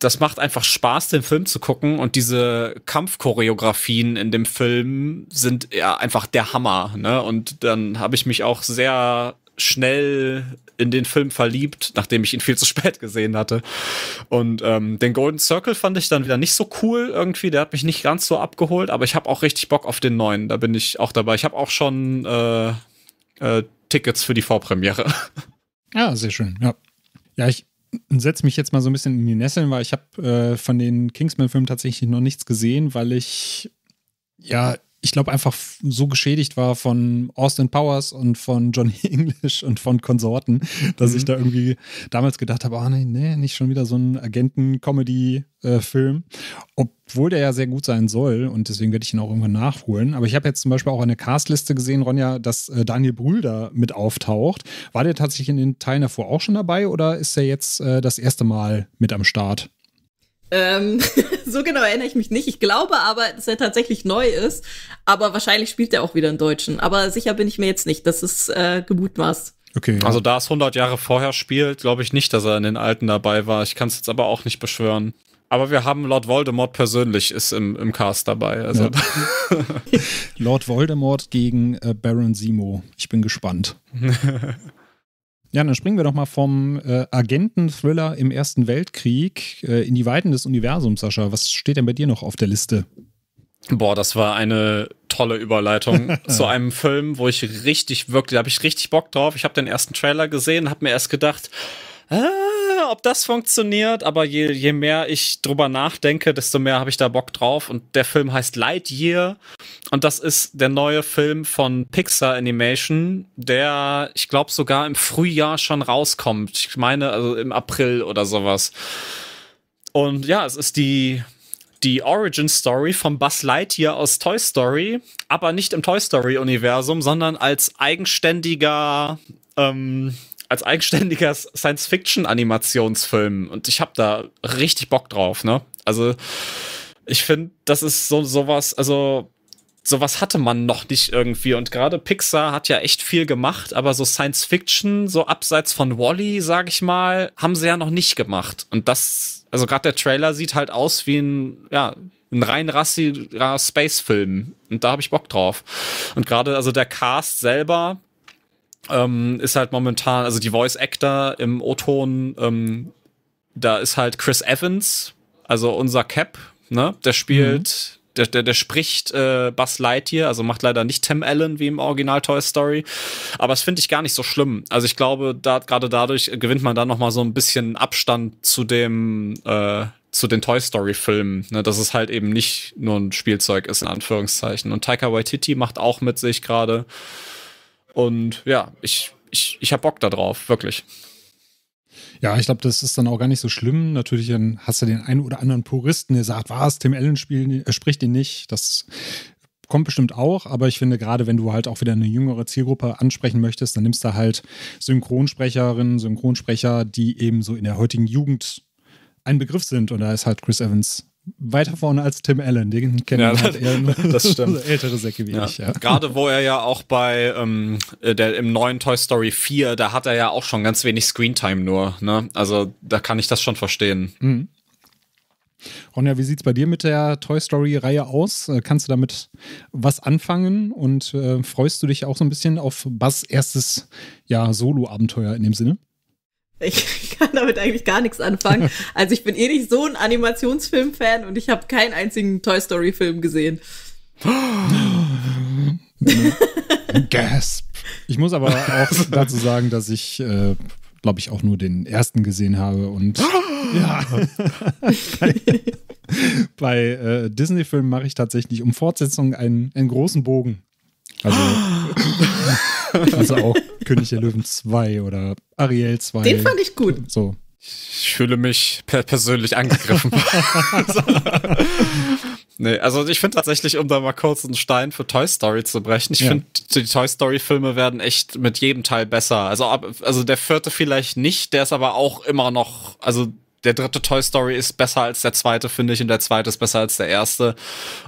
Das macht einfach Spaß, den Film zu gucken und diese Kampfchoreografien in dem Film sind ja einfach der Hammer. Ne? Und dann habe ich mich auch sehr schnell in den Film verliebt, nachdem ich ihn viel zu spät gesehen hatte. Und ähm, den Golden Circle fand ich dann wieder nicht so cool irgendwie. Der hat mich nicht ganz so abgeholt, aber ich habe auch richtig Bock auf den neuen. Da bin ich auch dabei. Ich habe auch schon äh, äh, Tickets für die Vorpremiere. Ja, sehr schön. Ja, ja ich setze mich jetzt mal so ein bisschen in die Nesseln, weil ich habe äh, von den Kingsman-Filmen tatsächlich noch nichts gesehen, weil ich ja ich glaube, einfach so geschädigt war von Austin Powers und von Johnny English und von Konsorten, dass mhm. ich da irgendwie damals gedacht habe, ah oh, nee, nee, nicht schon wieder so ein Agenten-Comedy-Film. Obwohl der ja sehr gut sein soll und deswegen werde ich ihn auch irgendwann nachholen. Aber ich habe jetzt zum Beispiel auch eine Castliste gesehen, Ronja, dass äh, Daniel Brühl da mit auftaucht. War der tatsächlich in den Teilen davor auch schon dabei oder ist er jetzt äh, das erste Mal mit am Start? Ähm, so genau erinnere ich mich nicht. Ich glaube aber, dass er tatsächlich neu ist. Aber wahrscheinlich spielt er auch wieder in Deutschen. Aber sicher bin ich mir jetzt nicht. Das ist äh, gemutmaßt. Okay. Also da es 100 Jahre vorher spielt, glaube ich nicht, dass er in den alten dabei war. Ich kann es jetzt aber auch nicht beschwören. Aber wir haben Lord Voldemort persönlich ist im, im Cast dabei. Also. Ja. Lord Voldemort gegen äh, Baron Simo. Ich bin gespannt. Ja, dann springen wir doch mal vom äh, Agenten-Thriller im Ersten Weltkrieg äh, in die Weiten des Universums, Sascha. Was steht denn bei dir noch auf der Liste? Boah, das war eine tolle Überleitung zu einem Film, wo ich richtig wirklich, da habe ich richtig Bock drauf. Ich habe den ersten Trailer gesehen, habe mir erst gedacht, Ah, ob das funktioniert, aber je, je mehr ich drüber nachdenke, desto mehr habe ich da Bock drauf. Und der Film heißt Lightyear und das ist der neue Film von Pixar Animation, der, ich glaube, sogar im Frühjahr schon rauskommt. Ich meine, also im April oder sowas. Und ja, es ist die die Origin Story von Buzz Lightyear aus Toy Story, aber nicht im Toy Story Universum, sondern als eigenständiger ähm, als eigenständiger Science-Fiction-Animationsfilm. Und ich habe da richtig Bock drauf, ne? Also, ich finde, das ist so sowas, also sowas hatte man noch nicht irgendwie. Und gerade Pixar hat ja echt viel gemacht, aber so Science Fiction, so abseits von Wally, -E, sag ich mal, haben sie ja noch nicht gemacht. Und das, also gerade der Trailer sieht halt aus wie ein, ja, ein rein rassiger Space-Film. Und da habe ich Bock drauf. Und gerade, also der Cast selber, ähm, ist halt momentan, also die Voice Actor im O-Ton, ähm, da ist halt Chris Evans, also unser Cap, ne? Der spielt, mhm. der, der, der spricht äh, Buzz Lightyear, also macht leider nicht Tim Allen wie im Original Toy Story. Aber das finde ich gar nicht so schlimm. Also ich glaube, da, gerade dadurch gewinnt man da nochmal so ein bisschen Abstand zu dem, äh, zu den Toy Story Filmen, ne, dass es halt eben nicht nur ein Spielzeug ist, in Anführungszeichen. Und Taika Waititi macht auch mit sich gerade. Und ja, ich, ich, ich habe Bock darauf, wirklich. Ja, ich glaube, das ist dann auch gar nicht so schlimm. Natürlich dann hast du den einen oder anderen Puristen, der sagt, was, Tim Allen spielt, äh, spricht ihn nicht. Das kommt bestimmt auch, aber ich finde gerade, wenn du halt auch wieder eine jüngere Zielgruppe ansprechen möchtest, dann nimmst du halt Synchronsprecherinnen, Synchronsprecher, die eben so in der heutigen Jugend ein Begriff sind. Und da ist halt Chris Evans weiter vorne als Tim Allen. Den kennen ja, halt eher das stimmt. ältere Säcke wie ja. ich. Ja. Gerade wo er ja auch bei ähm, äh, der, im neuen Toy Story 4, da hat er ja auch schon ganz wenig Screentime nur. Ne? Also da kann ich das schon verstehen. Mhm. Ronja, wie sieht es bei dir mit der Toy Story-Reihe aus? Äh, kannst du damit was anfangen und äh, freust du dich auch so ein bisschen auf Buzz erstes ja, Solo-Abenteuer in dem Sinne? Ich kann damit eigentlich gar nichts anfangen. Also ich bin eh nicht so ein Animationsfilm-Fan und ich habe keinen einzigen Toy Story-Film gesehen. Gasp. Ich muss aber auch dazu sagen, dass ich, äh, glaube ich, auch nur den ersten gesehen habe und ja. bei, äh, Disney-Filmen mache ich tatsächlich um Fortsetzungen einen, einen großen Bogen. Also, also auch König der Löwen 2 oder Ariel 2. Den fand ich gut. So. Ich fühle mich persönlich angegriffen. nee, also ich finde tatsächlich, um da mal kurz einen Stein für Toy Story zu brechen, ich ja. finde, die Toy Story-Filme werden echt mit jedem Teil besser. Also, also der vierte vielleicht nicht, der ist aber auch immer noch, also der dritte Toy Story ist besser als der zweite, finde ich, und der zweite ist besser als der erste.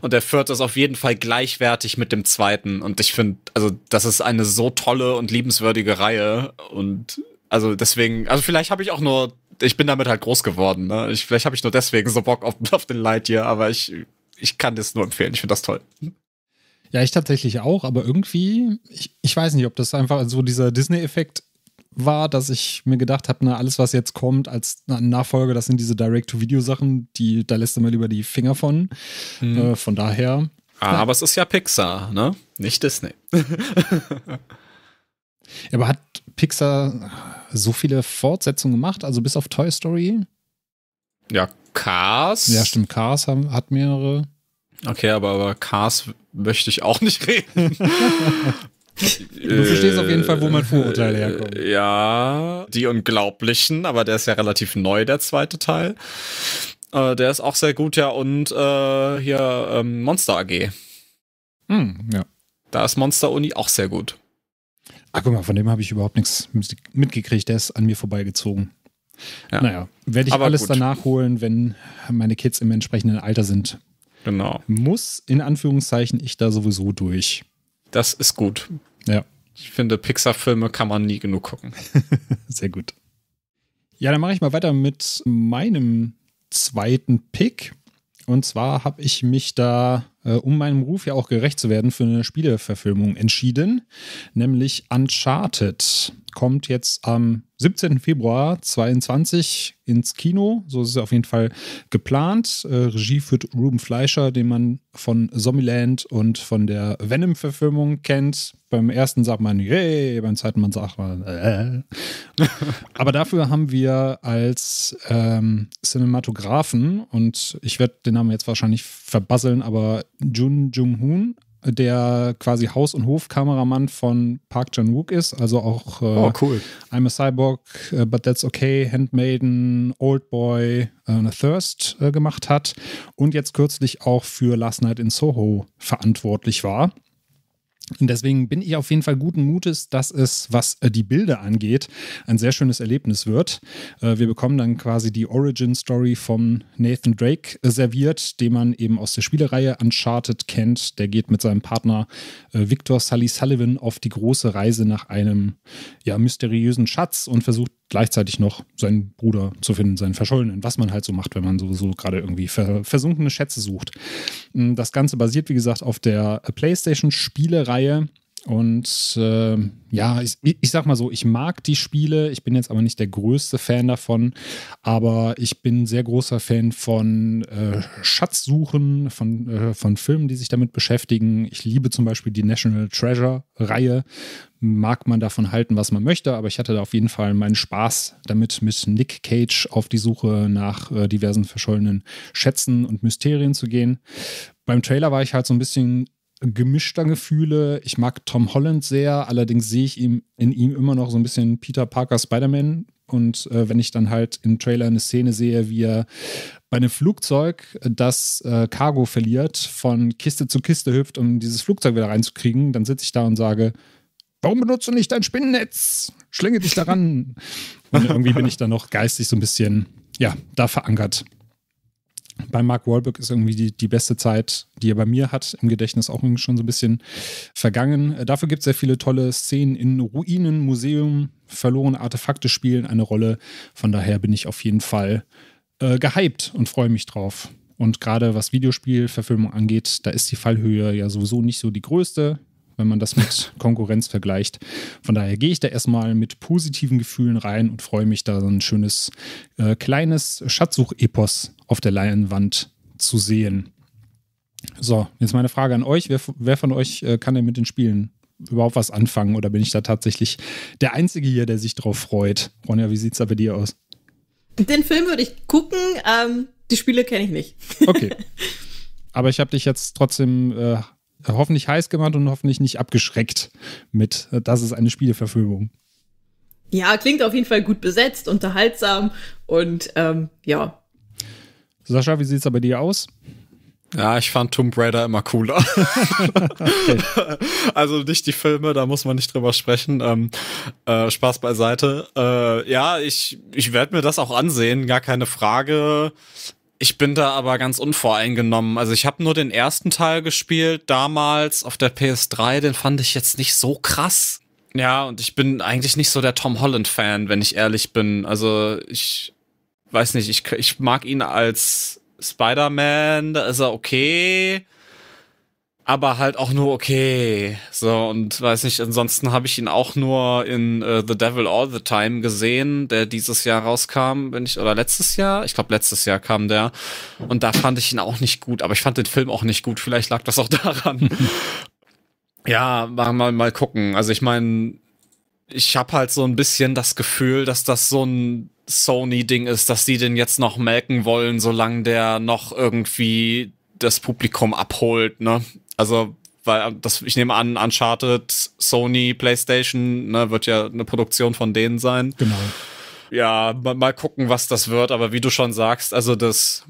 Und der vierte ist auf jeden Fall gleichwertig mit dem zweiten. Und ich finde, also, das ist eine so tolle und liebenswürdige Reihe. Und also deswegen, also vielleicht habe ich auch nur, ich bin damit halt groß geworden, ne? Ich, vielleicht habe ich nur deswegen so Bock auf, auf den Lightyear, aber ich, ich kann das nur empfehlen. Ich finde das toll. Hm? Ja, ich tatsächlich auch, aber irgendwie, ich, ich weiß nicht, ob das einfach so dieser Disney-Effekt war, dass ich mir gedacht habe, na, alles, was jetzt kommt als Nachfolger, das sind diese Direct-to-Video-Sachen, die, da lässt er mal lieber die Finger von. Mhm. Äh, von daher. Ah, aber es ist ja Pixar, ne? Nicht Disney. aber hat Pixar äh, so viele Fortsetzungen gemacht? Also bis auf Toy Story? Ja, Cars. Ja, stimmt, Cars haben, hat mehrere. Okay, aber über Cars möchte ich auch nicht reden. Du äh, verstehst auf jeden Fall, wo mein äh, Vorurteil herkommt. Äh, ja, die Unglaublichen, aber der ist ja relativ neu, der zweite Teil. Äh, der ist auch sehr gut, ja, und äh, hier ähm, Monster AG. Hm, ja. Da ist Monster Uni auch sehr gut. Ach, guck mal, von dem habe ich überhaupt nichts mitgekriegt. Der ist an mir vorbeigezogen. Ja. Naja, werde ich aber alles gut. danach holen, wenn meine Kids im entsprechenden Alter sind. Genau. Muss in Anführungszeichen ich da sowieso durch. Das ist gut. Ja. Ich finde, Pixar-Filme kann man nie genug gucken. Sehr gut. Ja, dann mache ich mal weiter mit meinem zweiten Pick. Und zwar habe ich mich da, äh, um meinem Ruf ja auch gerecht zu werden, für eine Spieleverfilmung entschieden, nämlich Uncharted. Kommt jetzt am 17. Februar 22 ins Kino. So ist es auf jeden Fall geplant. Äh, Regie führt Ruben Fleischer, den man von Zombieland und von der Venom-Verfilmung kennt. Beim ersten sagt man yay, beim zweiten man sagt man äh. Aber dafür haben wir als ähm, Cinematografen und ich werde den Namen jetzt wahrscheinlich verbasseln, aber Jun Jung Hoon der quasi Haus- und Hofkameramann von Park Chan-wook ist. Also auch äh, oh, cool. I'm a Cyborg, äh, But That's Okay, Handmaiden, Old Boy, äh, Thirst äh, gemacht hat und jetzt kürzlich auch für Last Night in Soho verantwortlich war. Und deswegen bin ich auf jeden Fall guten Mutes, dass es, was äh, die Bilder angeht, ein sehr schönes Erlebnis wird. Äh, wir bekommen dann quasi die Origin-Story von Nathan Drake äh, serviert, den man eben aus der Spielereihe Uncharted kennt. Der geht mit seinem Partner Victor Sully Sullivan auf die große Reise nach einem ja, mysteriösen Schatz und versucht gleichzeitig noch seinen Bruder zu finden, seinen Verschollenen, was man halt so macht, wenn man sowieso gerade irgendwie versunkene Schätze sucht. Mm, das Ganze basiert, wie gesagt, auf der PlayStation-Spielereihe und äh, ja, ich, ich sag mal so, ich mag die Spiele, ich bin jetzt aber nicht der größte Fan davon, aber ich bin sehr großer Fan von äh, Schatzsuchen, von, äh, von Filmen, die sich damit beschäftigen. Ich liebe zum Beispiel die National Treasure-Reihe. Mag man davon halten, was man möchte, aber ich hatte da auf jeden Fall meinen Spaß damit, mit Nick Cage auf die Suche nach äh, diversen verschollenen Schätzen und Mysterien zu gehen. Beim Trailer war ich halt so ein bisschen gemischter Gefühle. Ich mag Tom Holland sehr, allerdings sehe ich ihm, in ihm immer noch so ein bisschen Peter Parker Spider-Man. Und äh, wenn ich dann halt im Trailer eine Szene sehe, wie er bei einem Flugzeug, äh, das äh, Cargo verliert, von Kiste zu Kiste hüpft, um dieses Flugzeug wieder reinzukriegen, dann sitze ich da und sage, warum benutzt du nicht dein Spinnennetz? Schlinge dich daran. und irgendwie bin ich dann noch geistig so ein bisschen, ja, da verankert bei Mark Wahlberg ist irgendwie die, die beste Zeit, die er bei mir hat, im Gedächtnis auch schon so ein bisschen vergangen. Äh, dafür gibt es sehr viele tolle Szenen in Ruinen, Museum, verlorene Artefakte spielen eine Rolle. Von daher bin ich auf jeden Fall äh, gehypt und freue mich drauf. Und gerade was Videospielverfilmung angeht, da ist die Fallhöhe ja sowieso nicht so die größte, wenn man das mit Konkurrenz vergleicht. Von daher gehe ich da erstmal mit positiven Gefühlen rein und freue mich da so ein schönes äh, kleines Schatzsuchepos auf der Leinwand zu sehen. So, jetzt meine Frage an euch. Wer, wer von euch äh, kann denn mit den Spielen überhaupt was anfangen? Oder bin ich da tatsächlich der Einzige hier, der sich drauf freut? Ronja, wie sieht es da bei dir aus? Den Film würde ich gucken. Ähm, die Spiele kenne ich nicht. Okay. Aber ich habe dich jetzt trotzdem äh, hoffentlich heiß gemacht und hoffentlich nicht abgeschreckt mit, äh, das ist eine Spieleverfilmung. Ja, klingt auf jeden Fall gut besetzt, unterhaltsam und ähm, ja, Sascha, wie sieht es bei dir aus? Ja, ich fand Tomb Raider immer cooler. okay. Also nicht die Filme, da muss man nicht drüber sprechen. Ähm, äh, Spaß beiseite. Äh, ja, ich, ich werde mir das auch ansehen, gar keine Frage. Ich bin da aber ganz unvoreingenommen. Also ich habe nur den ersten Teil gespielt damals auf der PS3, den fand ich jetzt nicht so krass. Ja, und ich bin eigentlich nicht so der Tom Holland-Fan, wenn ich ehrlich bin. Also ich weiß nicht, ich, ich mag ihn als Spider-Man, da ist er okay, aber halt auch nur okay. So, und weiß nicht, ansonsten habe ich ihn auch nur in uh, The Devil All the Time gesehen, der dieses Jahr rauskam, wenn ich, oder letztes Jahr? Ich glaube, letztes Jahr kam der. Und da fand ich ihn auch nicht gut, aber ich fand den Film auch nicht gut. Vielleicht lag das auch daran. ja, mal, mal gucken. Also ich meine, ich habe halt so ein bisschen das Gefühl, dass das so ein Sony-Ding ist, dass die den jetzt noch melken wollen, solange der noch irgendwie das Publikum abholt, ne? Also, weil das, ich nehme an, Uncharted, Sony, PlayStation, ne, wird ja eine Produktion von denen sein. Genau. Ja, mal, mal gucken, was das wird, aber wie du schon sagst, also das,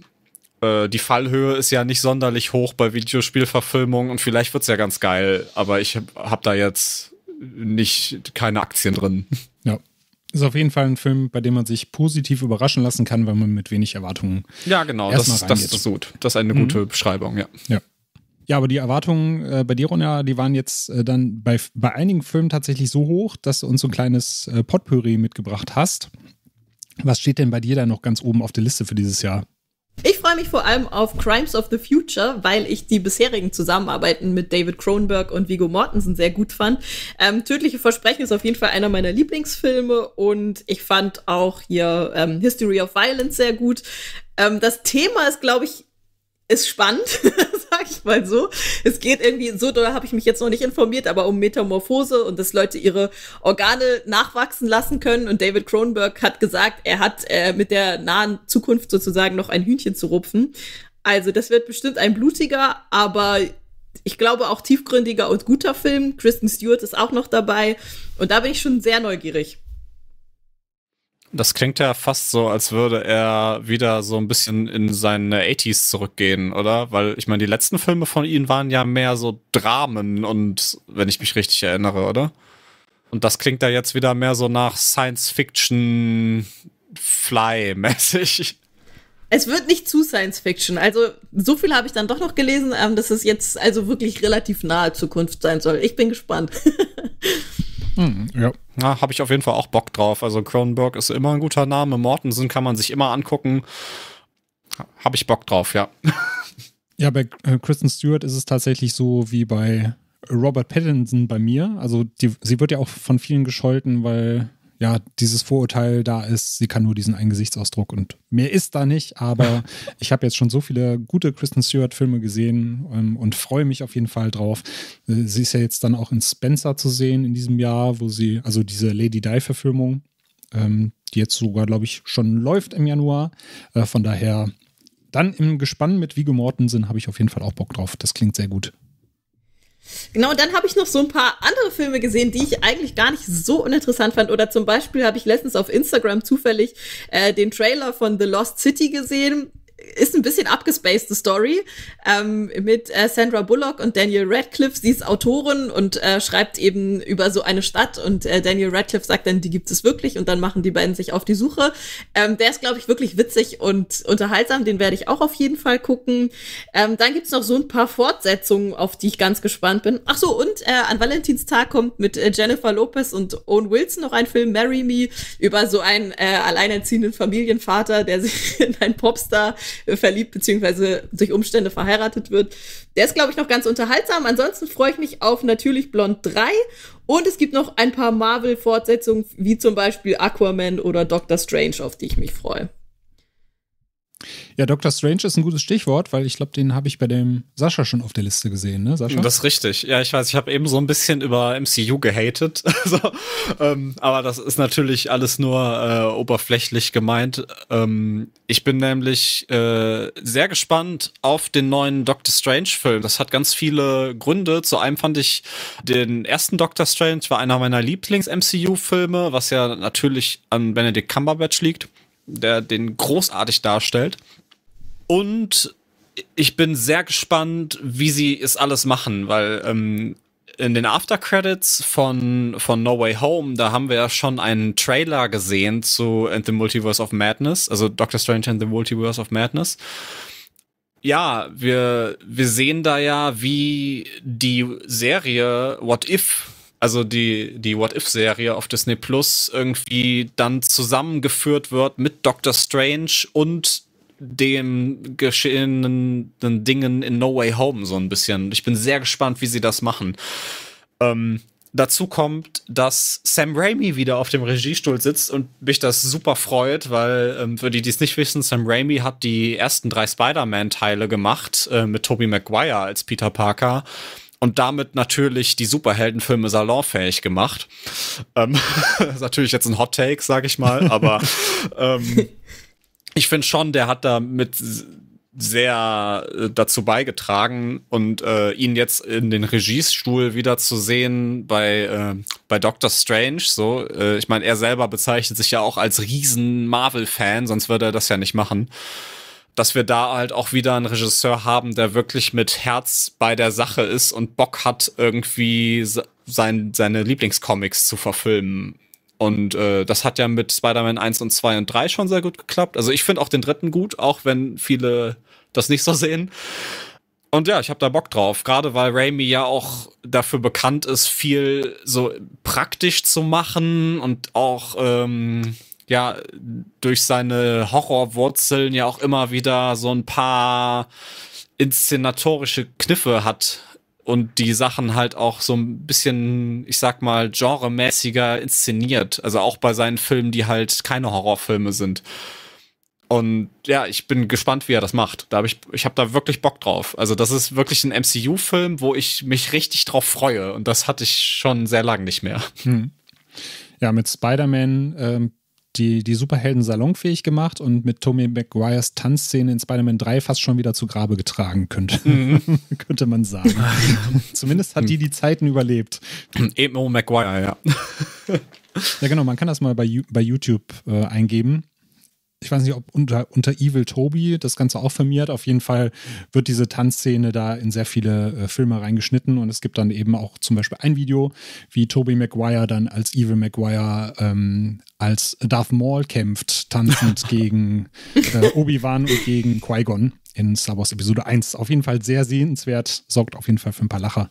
äh, die Fallhöhe ist ja nicht sonderlich hoch bei Videospielverfilmungen und vielleicht wird's ja ganz geil, aber ich hab, hab da jetzt nicht keine Aktien drin. Ist auf jeden Fall ein Film, bei dem man sich positiv überraschen lassen kann, weil man mit wenig Erwartungen. Ja, genau, das, das ist gut. Das ist eine mhm. gute Beschreibung, ja. Ja. Ja, aber die Erwartungen äh, bei dir, Ronja, die waren jetzt äh, dann bei, bei einigen Filmen tatsächlich so hoch, dass du uns so ein kleines äh, Potpourri mitgebracht hast. Was steht denn bei dir da noch ganz oben auf der Liste für dieses Jahr? Ich freue mich vor allem auf Crimes of the Future, weil ich die bisherigen Zusammenarbeiten mit David Cronenberg und Vigo Mortensen sehr gut fand. Ähm, Tödliche Versprechen ist auf jeden Fall einer meiner Lieblingsfilme und ich fand auch hier ähm, History of Violence sehr gut. Ähm, das Thema ist, glaube ich, ist spannend, sag ich mal so. Es geht irgendwie, so da habe ich mich jetzt noch nicht informiert, aber um Metamorphose und dass Leute ihre Organe nachwachsen lassen können. Und David Cronenberg hat gesagt, er hat äh, mit der nahen Zukunft sozusagen noch ein Hühnchen zu rupfen. Also das wird bestimmt ein blutiger, aber ich glaube auch tiefgründiger und guter Film. Kristen Stewart ist auch noch dabei. Und da bin ich schon sehr neugierig. Das klingt ja fast so, als würde er wieder so ein bisschen in seine 80s zurückgehen, oder? Weil ich meine, die letzten Filme von ihm waren ja mehr so Dramen und wenn ich mich richtig erinnere, oder? Und das klingt da jetzt wieder mehr so nach Science-Fiction-Fly-mäßig. Es wird nicht zu Science Fiction. Also so viel habe ich dann doch noch gelesen, ähm, dass es jetzt also wirklich relativ nahe Zukunft sein soll. Ich bin gespannt. Mhm, ja. Na, habe ich auf jeden Fall auch Bock drauf. Also Cronenberg ist immer ein guter Name. Mortensen kann man sich immer angucken. Habe ich Bock drauf, ja. Ja, bei äh, Kristen Stewart ist es tatsächlich so wie bei Robert Pattinson bei mir. Also die, sie wird ja auch von vielen gescholten, weil ja, dieses Vorurteil da ist, sie kann nur diesen einen Gesichtsausdruck und mehr ist da nicht, aber ich habe jetzt schon so viele gute Kristen Stewart-Filme gesehen ähm, und freue mich auf jeden Fall drauf. Äh, sie ist ja jetzt dann auch in Spencer zu sehen in diesem Jahr, wo sie, also diese Lady Di-Verfilmung, ähm, die jetzt sogar, glaube ich, schon läuft im Januar. Äh, von daher dann im Gespann mit Vigo Mortensen habe ich auf jeden Fall auch Bock drauf. Das klingt sehr gut. Genau, dann habe ich noch so ein paar andere Filme gesehen, die ich eigentlich gar nicht so uninteressant fand. Oder zum Beispiel habe ich letztens auf Instagram zufällig äh, den Trailer von The Lost City gesehen ist ein bisschen abgespaced, die Story ähm, mit äh, Sandra Bullock und Daniel Radcliffe. Sie ist Autorin und äh, schreibt eben über so eine Stadt und äh, Daniel Radcliffe sagt dann, die gibt es wirklich und dann machen die beiden sich auf die Suche. Ähm, der ist, glaube ich, wirklich witzig und unterhaltsam. Den werde ich auch auf jeden Fall gucken. Ähm, dann es noch so ein paar Fortsetzungen, auf die ich ganz gespannt bin. Ach so, und äh, an Valentinstag kommt mit äh, Jennifer Lopez und Owen Wilson noch ein Film, Marry Me, über so einen äh, alleinerziehenden Familienvater, der sich in einen Popstar verliebt beziehungsweise durch Umstände verheiratet wird. Der ist, glaube ich, noch ganz unterhaltsam. Ansonsten freue ich mich auf natürlich Blond 3 und es gibt noch ein paar Marvel-Fortsetzungen, wie zum Beispiel Aquaman oder Doctor Strange, auf die ich mich freue. Ja, Dr. Strange ist ein gutes Stichwort, weil ich glaube, den habe ich bei dem Sascha schon auf der Liste gesehen, ne, Sascha? Das ist richtig. Ja, ich weiß, ich habe eben so ein bisschen über MCU gehatet. so, ähm, aber das ist natürlich alles nur äh, oberflächlich gemeint. Ähm, ich bin nämlich äh, sehr gespannt auf den neuen Dr. Strange-Film. Das hat ganz viele Gründe. Zu einem fand ich den ersten Dr. Strange, war einer meiner Lieblings-MCU-Filme, was ja natürlich an Benedict Cumberbatch liegt der den großartig darstellt. Und ich bin sehr gespannt, wie sie es alles machen, weil ähm, in den Aftercredits von, von No Way Home, da haben wir ja schon einen Trailer gesehen zu And the Multiverse of Madness, also Doctor Strange and the Multiverse of Madness. Ja, wir, wir sehen da ja, wie die Serie What If also die, die What-If-Serie auf Disney Plus irgendwie dann zusammengeführt wird mit Doctor Strange und dem geschehenen Dingen in No Way Home so ein bisschen. Ich bin sehr gespannt, wie sie das machen. Ähm, dazu kommt, dass Sam Raimi wieder auf dem Regiestuhl sitzt und mich das super freut, weil ähm, für die, die es nicht wissen, Sam Raimi hat die ersten drei Spider-Man-Teile gemacht äh, mit Tobey Maguire als Peter Parker und damit natürlich die Superheldenfilme salonfähig gemacht. Ähm, ist natürlich jetzt ein Hot Take, sag ich mal, aber ähm, ich finde schon, der hat damit sehr äh, dazu beigetragen und äh, ihn jetzt in den Regiestuhl wieder zu sehen bei äh, bei Doctor Strange so äh, ich meine er selber bezeichnet sich ja auch als riesen Marvel Fan sonst würde er das ja nicht machen dass wir da halt auch wieder einen Regisseur haben, der wirklich mit Herz bei der Sache ist und Bock hat, irgendwie sein, seine Lieblingscomics zu verfilmen. Und äh, das hat ja mit Spider-Man 1 und 2 und 3 schon sehr gut geklappt. Also ich finde auch den dritten gut, auch wenn viele das nicht so sehen. Und ja, ich habe da Bock drauf, gerade weil Raimi ja auch dafür bekannt ist, viel so praktisch zu machen und auch ähm, ja durch seine Horrorwurzeln ja auch immer wieder so ein paar inszenatorische Kniffe hat und die Sachen halt auch so ein bisschen, ich sag mal, genremäßiger inszeniert. Also auch bei seinen Filmen, die halt keine Horrorfilme sind. Und ja, ich bin gespannt, wie er das macht. Da hab ich ich habe da wirklich Bock drauf. Also das ist wirklich ein MCU-Film, wo ich mich richtig drauf freue. Und das hatte ich schon sehr lange nicht mehr. Hm. Ja, mit Spider-Man ähm, die, die Superhelden salonfähig gemacht und mit Tommy McGuires Tanzszene in Spider-Man 3 fast schon wieder zu Grabe getragen könnte, mhm. könnte man sagen. Zumindest hat die die Zeiten überlebt. Eben McGuire, ja. ja, genau, man kann das mal bei, bei YouTube äh, eingeben ich weiß nicht, ob unter, unter Evil Toby das Ganze auch firmiert. Auf jeden Fall wird diese Tanzszene da in sehr viele äh, Filme reingeschnitten und es gibt dann eben auch zum Beispiel ein Video, wie Toby Maguire dann als Evil Maguire ähm, als Darth Maul kämpft, tanzend gegen äh, Obi-Wan und gegen Qui-Gon in Star Wars Episode 1. Auf jeden Fall sehr sehenswert, sorgt auf jeden Fall für ein paar Lacher.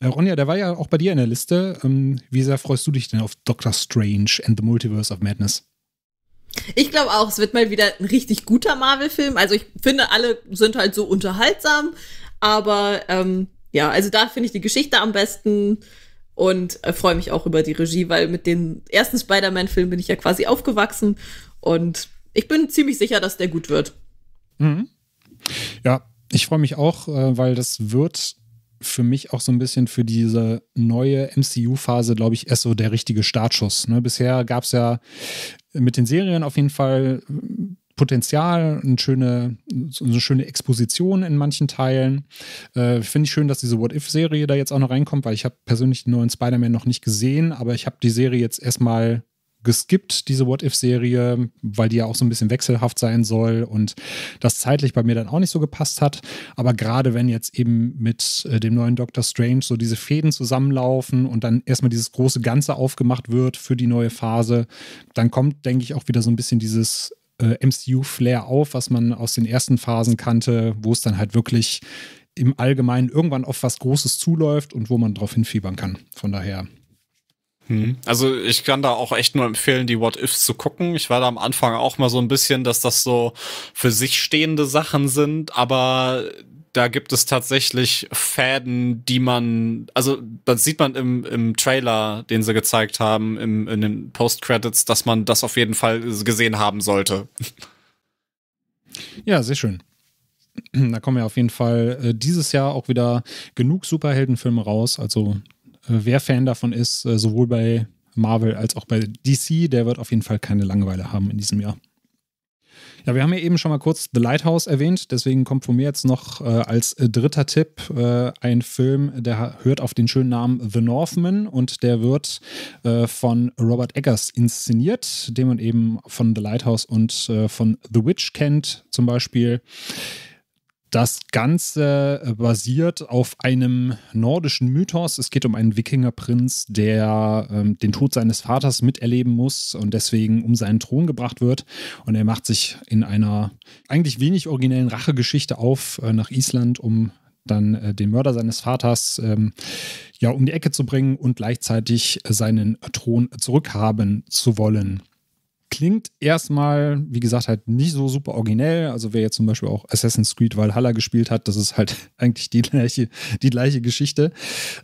Äh, Ronja, der war ja auch bei dir in der Liste. Ähm, wie sehr freust du dich denn auf Doctor Strange and the Multiverse of Madness? Ich glaube auch, es wird mal wieder ein richtig guter Marvel-Film. Also ich finde, alle sind halt so unterhaltsam, aber ähm, ja, also da finde ich die Geschichte am besten und äh, freue mich auch über die Regie, weil mit dem ersten spider man film bin ich ja quasi aufgewachsen und ich bin ziemlich sicher, dass der gut wird. Mhm. Ja, ich freue mich auch, äh, weil das wird für mich auch so ein bisschen für diese neue MCU-Phase, glaube ich, erst so der richtige Startschuss. Ne? Bisher gab es ja mit den Serien auf jeden Fall Potenzial, eine schöne, eine schöne Exposition in manchen Teilen. Äh, Finde ich schön, dass diese What-If-Serie da jetzt auch noch reinkommt, weil ich habe persönlich den neuen Spider-Man noch nicht gesehen, aber ich habe die Serie jetzt erstmal geskippt, diese What-If-Serie, weil die ja auch so ein bisschen wechselhaft sein soll und das zeitlich bei mir dann auch nicht so gepasst hat. Aber gerade wenn jetzt eben mit äh, dem neuen Doctor Strange so diese Fäden zusammenlaufen und dann erstmal dieses große Ganze aufgemacht wird für die neue Phase, dann kommt, denke ich, auch wieder so ein bisschen dieses äh, MCU-Flair auf, was man aus den ersten Phasen kannte, wo es dann halt wirklich im Allgemeinen irgendwann auf was Großes zuläuft und wo man drauf hinfiebern kann. Von daher hm. Also ich kann da auch echt nur empfehlen, die What-Ifs zu gucken. Ich war da am Anfang auch mal so ein bisschen, dass das so für sich stehende Sachen sind, aber da gibt es tatsächlich Fäden, die man, also das sieht man im, im Trailer, den sie gezeigt haben, im, in den Post-Credits, dass man das auf jeden Fall gesehen haben sollte. Ja, sehr schön. Da kommen ja auf jeden Fall äh, dieses Jahr auch wieder genug Superheldenfilme raus. Also äh, wer Fan davon ist, äh, sowohl bei Marvel als auch bei DC, der wird auf jeden Fall keine Langeweile haben in diesem Jahr. Ja, wir haben ja eben schon mal kurz The Lighthouse erwähnt, deswegen kommt von mir jetzt noch äh, als äh, dritter Tipp äh, ein Film, der hört auf den schönen Namen The Northman und der wird äh, von Robert Eggers inszeniert, den man eben von The Lighthouse und von The Witch kennt zum Beispiel. Das Ganze äh, basiert auf einem nordischen Mythos. Es geht um einen Wikingerprinz, der ähm, den Tod seines Vaters miterleben muss und deswegen um seinen Thron gebracht wird. Und er macht sich in einer eigentlich wenig originellen Rachegeschichte auf äh, nach Island, um dann äh, den Mörder seines Vaters ähm, ja um die Ecke zu bringen und gleichzeitig seinen Thron zurückhaben zu wollen klingt erstmal, wie gesagt, halt nicht so super originell. Also wer jetzt zum Beispiel auch Assassin's Creed Valhalla gespielt hat, das ist halt eigentlich die gleiche, die gleiche Geschichte.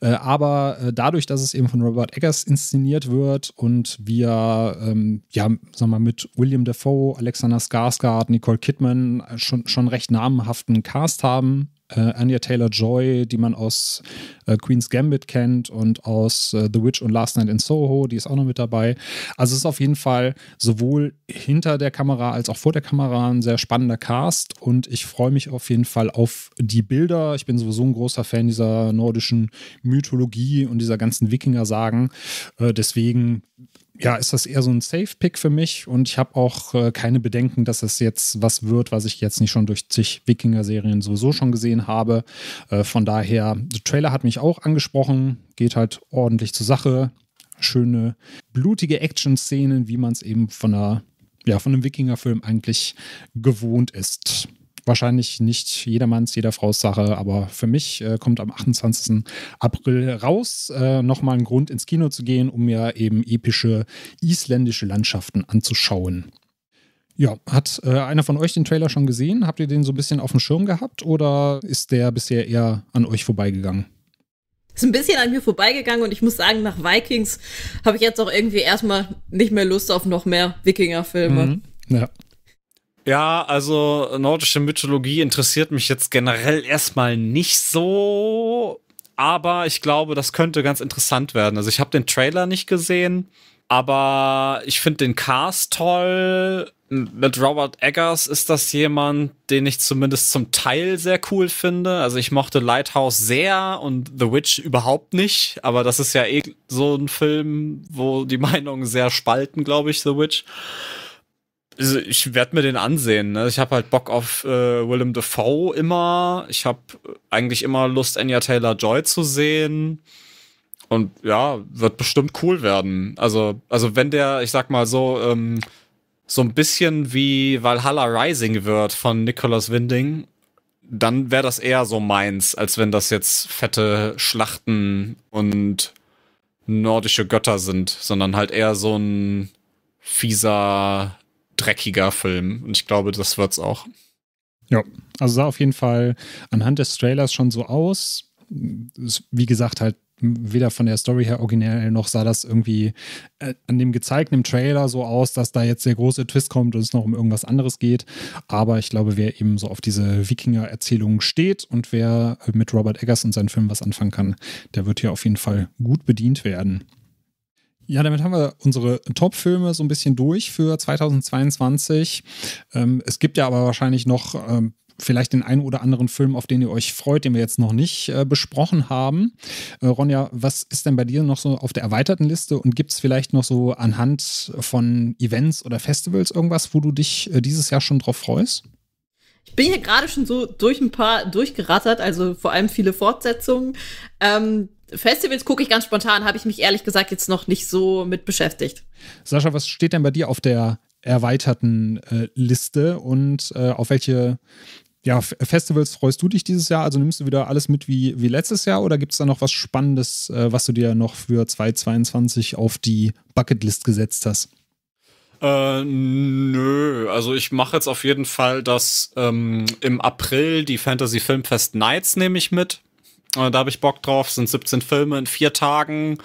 Äh, aber äh, dadurch, dass es eben von Robert Eggers inszeniert wird und wir, ähm, ja, sagen wir mal, mit William Dafoe, Alexander Skarsgård, Nicole Kidman schon, schon recht namenhaften Cast haben, äh, Anya Taylor-Joy, die man aus äh, Queen's Gambit kennt und aus äh, The Witch und Last Night in Soho, die ist auch noch mit dabei. Also es ist auf jeden Fall sowohl hinter der Kamera als auch vor der Kamera ein sehr spannender Cast und ich freue mich auf jeden Fall auf die Bilder. Ich bin sowieso ein großer Fan dieser nordischen Mythologie und dieser ganzen Wikinger-Sagen. Äh, deswegen ja, ist das eher so ein Safe-Pick für mich und ich habe auch äh, keine Bedenken, dass es jetzt was wird, was ich jetzt nicht schon durch zig Wikinger-Serien sowieso schon gesehen habe. Äh, von daher, der Trailer hat mich auch angesprochen, geht halt ordentlich zur Sache. Schöne, blutige Action-Szenen, wie man es eben von, einer, ja, von einem Wikinger-Film eigentlich gewohnt ist wahrscheinlich nicht jedermanns, jeder Frau's Sache, aber für mich äh, kommt am 28. April raus äh, nochmal ein Grund ins Kino zu gehen, um mir eben epische isländische Landschaften anzuschauen. Ja, hat äh, einer von euch den Trailer schon gesehen? Habt ihr den so ein bisschen auf dem Schirm gehabt oder ist der bisher eher an euch vorbeigegangen? Ist ein bisschen an mir vorbeigegangen und ich muss sagen, nach Vikings habe ich jetzt auch irgendwie erstmal nicht mehr Lust auf noch mehr Wikinger-Filme. Mhm. Ja, ja, also nordische Mythologie interessiert mich jetzt generell erstmal nicht so, aber ich glaube, das könnte ganz interessant werden. Also ich habe den Trailer nicht gesehen, aber ich finde den Cast toll. Mit Robert Eggers ist das jemand, den ich zumindest zum Teil sehr cool finde. Also ich mochte Lighthouse sehr und The Witch überhaupt nicht, aber das ist ja eh so ein Film, wo die Meinungen sehr spalten, glaube ich, The Witch also ich werde mir den ansehen. Ne? Ich habe halt Bock auf äh, Willem Dafoe immer. Ich habe eigentlich immer Lust, Anya Taylor Joy zu sehen. Und ja, wird bestimmt cool werden. Also, also wenn der, ich sag mal so, ähm, so ein bisschen wie Valhalla Rising wird von Nicholas Winding, dann wäre das eher so meins, als wenn das jetzt fette Schlachten und nordische Götter sind, sondern halt eher so ein fieser dreckiger Film. Und ich glaube, das wird es auch. Ja, also sah auf jeden Fall anhand des Trailers schon so aus. Wie gesagt, halt weder von der Story her originell noch sah das irgendwie äh, an dem gezeigten Trailer so aus, dass da jetzt der große Twist kommt und es noch um irgendwas anderes geht. Aber ich glaube, wer eben so auf diese Wikinger-Erzählung steht und wer mit Robert Eggers und seinen Film was anfangen kann, der wird hier auf jeden Fall gut bedient werden. Ja, damit haben wir unsere Top-Filme so ein bisschen durch für 2022. Ähm, es gibt ja aber wahrscheinlich noch ähm, vielleicht den einen oder anderen Film, auf den ihr euch freut, den wir jetzt noch nicht äh, besprochen haben. Äh, Ronja, was ist denn bei dir noch so auf der erweiterten Liste und gibt es vielleicht noch so anhand von Events oder Festivals irgendwas, wo du dich äh, dieses Jahr schon drauf freust? Ich bin hier gerade schon so durch ein paar durchgerattert, also vor allem viele Fortsetzungen. Ähm, Festivals gucke ich ganz spontan, habe ich mich ehrlich gesagt jetzt noch nicht so mit beschäftigt. Sascha, was steht denn bei dir auf der erweiterten äh, Liste und äh, auf welche ja, Festivals freust du dich dieses Jahr? Also nimmst du wieder alles mit wie, wie letztes Jahr oder gibt es da noch was Spannendes, äh, was du dir noch für 2022 auf die Bucketlist gesetzt hast? Äh, nö, also ich mache jetzt auf jeden Fall das ähm, im April die Fantasy Filmfest Nights nehme ich mit. Äh, da habe ich Bock drauf. Sind 17 Filme in vier Tagen.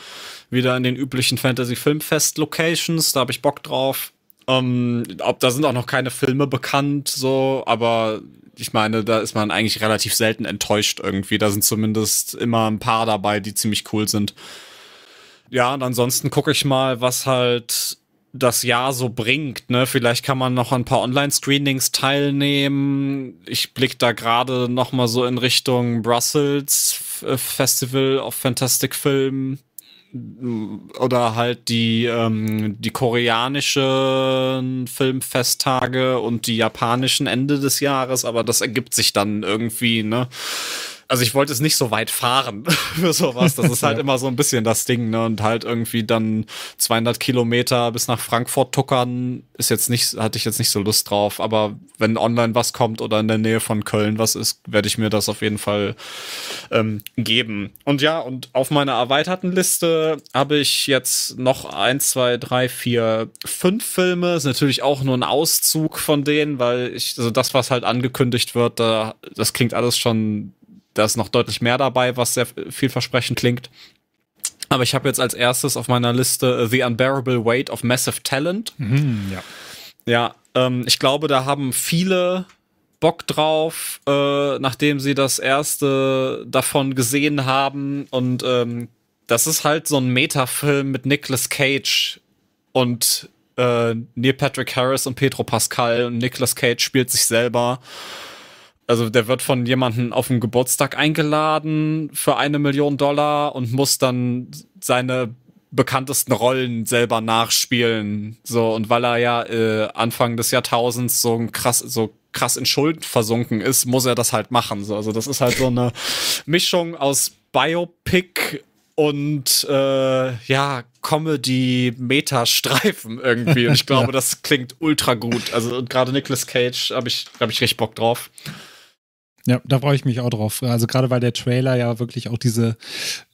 Wieder in den üblichen Fantasy-Filmfest-Locations. Da habe ich Bock drauf. Ähm, ob da sind auch noch keine Filme bekannt, so, aber ich meine, da ist man eigentlich relativ selten enttäuscht irgendwie. Da sind zumindest immer ein paar dabei, die ziemlich cool sind. Ja, und ansonsten gucke ich mal, was halt das Jahr so bringt. Ne? Vielleicht kann man noch ein paar Online-Screenings teilnehmen. Ich blicke da gerade noch mal so in Richtung Brussels Festival of Fantastic Film oder halt die, ähm, die koreanischen Filmfesttage und die japanischen Ende des Jahres, aber das ergibt sich dann irgendwie, ne? also ich wollte es nicht so weit fahren für sowas. Das ist halt immer so ein bisschen das Ding, ne? Und halt irgendwie dann 200 Kilometer bis nach Frankfurt tuckern, ist jetzt nicht, hatte ich jetzt nicht so Lust drauf. Aber wenn online was kommt oder in der Nähe von Köln was ist, werde ich mir das auf jeden Fall ähm, geben. Und ja, und auf meiner erweiterten Liste habe ich jetzt noch eins, zwei, drei, vier, fünf Filme. Ist natürlich auch nur ein Auszug von denen, weil ich, also das, was halt angekündigt wird, da, das klingt alles schon da ist noch deutlich mehr dabei, was sehr vielversprechend klingt. Aber ich habe jetzt als erstes auf meiner Liste äh, The Unbearable Weight of Massive Talent. Mhm, ja. Ja, ähm, ich glaube, da haben viele Bock drauf, äh, nachdem sie das erste davon gesehen haben. Und ähm, das ist halt so ein Metafilm mit Nicolas Cage und äh, Neil Patrick Harris und Pedro Pascal. Und Nicolas Cage spielt sich selber. Also der wird von jemandem auf den Geburtstag eingeladen für eine Million Dollar und muss dann seine bekanntesten Rollen selber nachspielen. So, und weil er ja äh, Anfang des Jahrtausends so ein krass, so krass in Schulden versunken ist, muss er das halt machen. So, also das ist halt so eine Mischung aus Biopic und äh, ja, Comedy-Meta-Streifen irgendwie. Und ich glaube, ja. das klingt ultra gut. Also gerade Nicolas Cage habe ich, habe ich richtig Bock drauf. Ja, da freue ich mich auch drauf. Also gerade weil der Trailer ja wirklich auch diese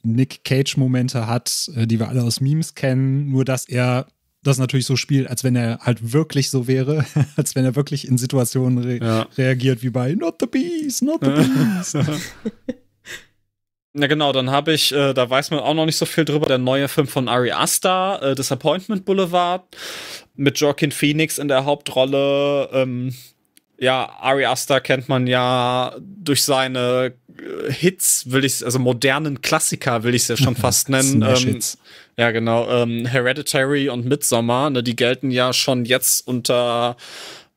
Nick Cage-Momente hat, äh, die wir alle aus Memes kennen, nur dass er das natürlich so spielt, als wenn er halt wirklich so wäre, als wenn er wirklich in Situationen re ja. reagiert wie bei Not the Bees, not the Bees. Na genau, dann habe ich, äh, da weiß man auch noch nicht so viel drüber, der neue Film von Ari Asta, äh, Disappointment Boulevard, mit Joaquin Phoenix in der Hauptrolle. Ähm, ja, Ari Aster kennt man ja durch seine äh, Hits, will ich also modernen Klassiker will ich es ja schon fast nennen. Ähm, ja, genau. Ähm, Hereditary und Midsommar, ne, die gelten ja schon jetzt unter,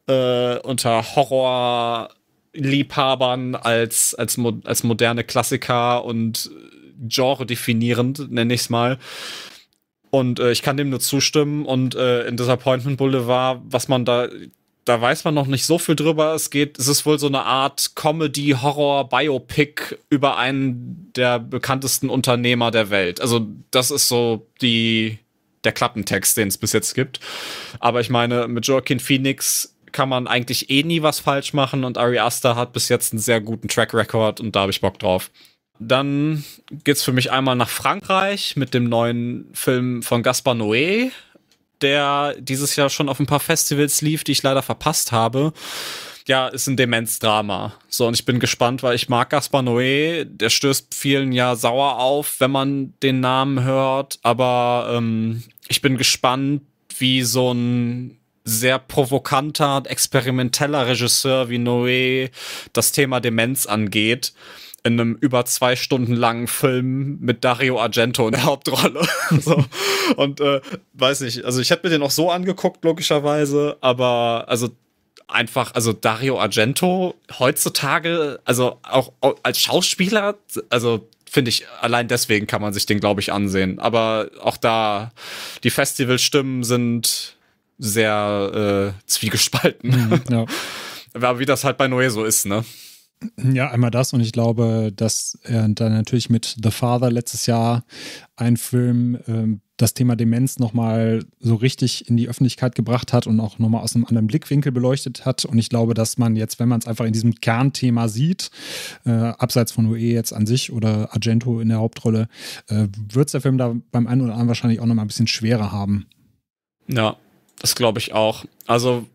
äh, unter Horror-Liebhabern als, als, mo als moderne Klassiker und äh, Genre definierend, nenne ich es mal. Und äh, ich kann dem nur zustimmen. Und äh, in Disappointment Boulevard, was man da da weiß man noch nicht so viel drüber. Es geht, es ist wohl so eine Art Comedy, Horror, Biopic über einen der bekanntesten Unternehmer der Welt. Also, das ist so die, der Klappentext, den es bis jetzt gibt. Aber ich meine, mit Joaquin Phoenix kann man eigentlich eh nie was falsch machen und Ari Aster hat bis jetzt einen sehr guten Track Record und da habe ich Bock drauf. Dann geht's für mich einmal nach Frankreich mit dem neuen Film von Gaspar Noé, der dieses Jahr schon auf ein paar Festivals lief, die ich leider verpasst habe ja, ist ein Demenzdrama. So, und ich bin gespannt, weil ich mag Gaspar Noé. Der stößt vielen ja sauer auf, wenn man den Namen hört. Aber ähm, ich bin gespannt, wie so ein sehr provokanter, experimenteller Regisseur wie Noé das Thema Demenz angeht in einem über zwei Stunden langen Film mit Dario Argento in der Hauptrolle. so. Und äh, weiß nicht, also ich hätte mir den auch so angeguckt, logischerweise, aber also einfach, also Dario Argento heutzutage, also auch als Schauspieler, also finde ich, allein deswegen kann man sich den, glaube ich, ansehen. Aber auch da, die Festivalstimmen sind sehr äh, zwiegespalten. Mhm, ja. Aber wie das halt bei Noé so ist, ne? Ja, einmal das und ich glaube, dass äh, dann natürlich mit The Father letztes Jahr ein Film äh, das Thema Demenz nochmal so richtig in die Öffentlichkeit gebracht hat und auch nochmal aus einem anderen Blickwinkel beleuchtet hat. Und ich glaube, dass man jetzt, wenn man es einfach in diesem Kernthema sieht, äh, abseits von UE jetzt an sich oder Argento in der Hauptrolle, äh, wird es der Film da beim einen oder anderen wahrscheinlich auch nochmal ein bisschen schwerer haben. Ja, das glaube ich auch. Also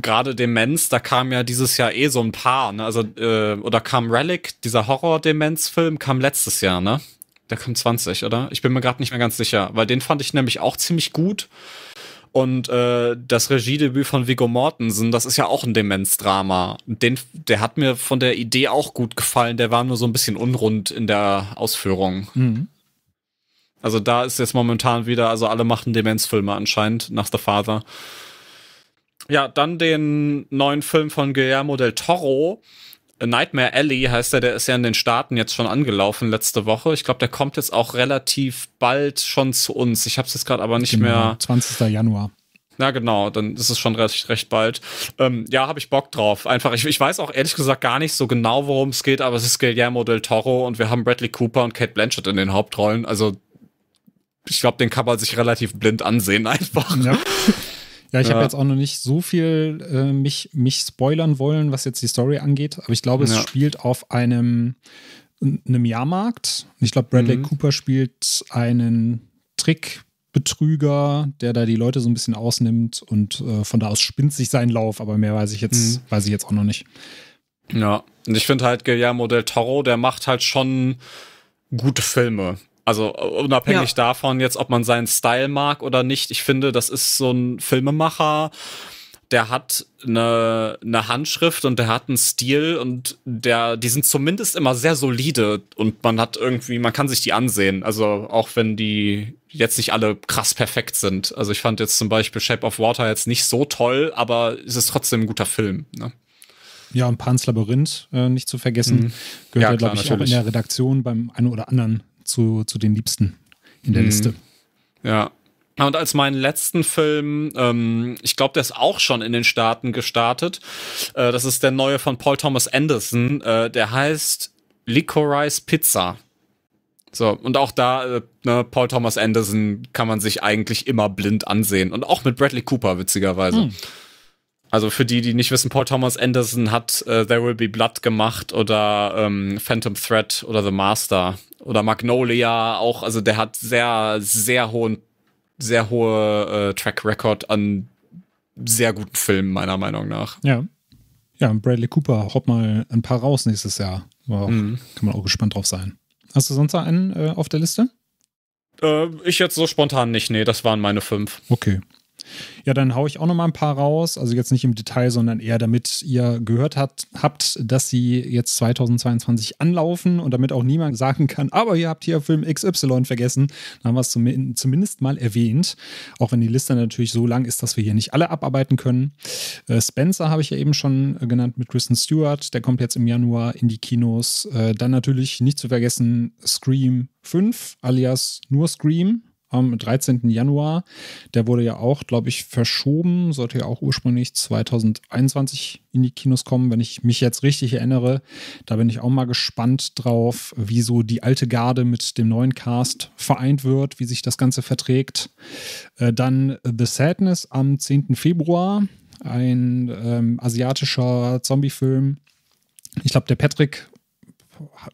gerade Demenz, da kam ja dieses Jahr eh so ein paar, ne? Also, äh, oder kam Relic, dieser Horror-Demenz-Film, kam letztes Jahr, ne? Der kam 20, oder? Ich bin mir gerade nicht mehr ganz sicher, weil den fand ich nämlich auch ziemlich gut. Und äh, das Regiedebüt von Viggo Mortensen, das ist ja auch ein Demenzdrama. Den, der hat mir von der Idee auch gut gefallen, der war nur so ein bisschen unrund in der Ausführung. Mhm. Also da ist jetzt momentan wieder, also alle machen Demenzfilme anscheinend nach The Father. Ja, dann den neuen Film von Guillermo del Toro. Nightmare Alley heißt er, der ist ja in den Staaten jetzt schon angelaufen letzte Woche. Ich glaube, der kommt jetzt auch relativ bald schon zu uns. Ich habe es jetzt gerade aber nicht genau, mehr. 20. Januar. Na genau, dann ist es schon recht, recht bald. Ähm, ja, habe ich Bock drauf. Einfach, ich, ich, weiß auch ehrlich gesagt gar nicht so genau, worum es geht, aber es ist Guillermo del Toro und wir haben Bradley Cooper und Kate Blanchett in den Hauptrollen. Also ich glaube, den kann man sich relativ blind ansehen einfach. Ja. Ja, ich ja. habe jetzt auch noch nicht so viel äh, mich, mich spoilern wollen, was jetzt die Story angeht, aber ich glaube, es ja. spielt auf einem, einem Jahrmarkt. Ich glaube, Bradley mhm. Cooper spielt einen Trickbetrüger, der da die Leute so ein bisschen ausnimmt und äh, von da aus spinnt sich sein Lauf, aber mehr weiß ich jetzt, mhm. weiß ich jetzt auch noch nicht. Ja, und ich finde halt Guillermo del Toro, der macht halt schon gute Filme. Also äh, unabhängig ja. davon jetzt, ob man seinen Style mag oder nicht, ich finde, das ist so ein Filmemacher, der hat eine, eine Handschrift und der hat einen Stil und der, die sind zumindest immer sehr solide und man hat irgendwie, man kann sich die ansehen. Also auch wenn die jetzt nicht alle krass perfekt sind. Also ich fand jetzt zum Beispiel Shape of Water jetzt nicht so toll, aber es ist trotzdem ein guter Film. Ne? Ja, und Pans Labyrinth äh, nicht zu vergessen. Mhm. Gehört ja, ja glaube ich, natürlich. auch in der Redaktion beim einen oder anderen zu, zu den Liebsten in der mhm. Liste. Ja. Ah, und als meinen letzten Film, ähm, ich glaube, der ist auch schon in den Staaten gestartet. Äh, das ist der neue von Paul Thomas Anderson. Äh, der heißt Licorice Pizza. So, und auch da, äh, ne, Paul Thomas Anderson kann man sich eigentlich immer blind ansehen. Und auch mit Bradley Cooper, witzigerweise. Mhm. Also für die, die nicht wissen, Paul Thomas Anderson hat äh, There Will Be Blood gemacht oder ähm, Phantom Threat oder The Master oder Magnolia auch. Also der hat sehr, sehr hohen, sehr hohe äh, Track Record an sehr guten Filmen, meiner Meinung nach. Ja. Ja, Bradley Cooper haut mal ein paar raus nächstes Jahr. Auch, mhm. Kann man auch gespannt drauf sein. Hast du sonst einen äh, auf der Liste? Äh, ich jetzt so spontan nicht, nee, das waren meine fünf. Okay, ja, dann haue ich auch noch mal ein paar raus. Also jetzt nicht im Detail, sondern eher damit ihr gehört hat, habt, dass sie jetzt 2022 anlaufen und damit auch niemand sagen kann, aber ihr habt hier Film XY vergessen. Dann haben wir es zum, zumindest mal erwähnt. Auch wenn die Liste natürlich so lang ist, dass wir hier nicht alle abarbeiten können. Äh, Spencer habe ich ja eben schon äh, genannt mit Kristen Stewart. Der kommt jetzt im Januar in die Kinos. Äh, dann natürlich nicht zu vergessen Scream 5, alias nur Scream am 13. Januar. Der wurde ja auch, glaube ich, verschoben, sollte ja auch ursprünglich 2021 in die Kinos kommen, wenn ich mich jetzt richtig erinnere. Da bin ich auch mal gespannt drauf, wie so die alte Garde mit dem neuen Cast vereint wird, wie sich das Ganze verträgt. Äh, dann The Sadness am 10. Februar, ein ähm, asiatischer Zombie-Film. Ich glaube, der Patrick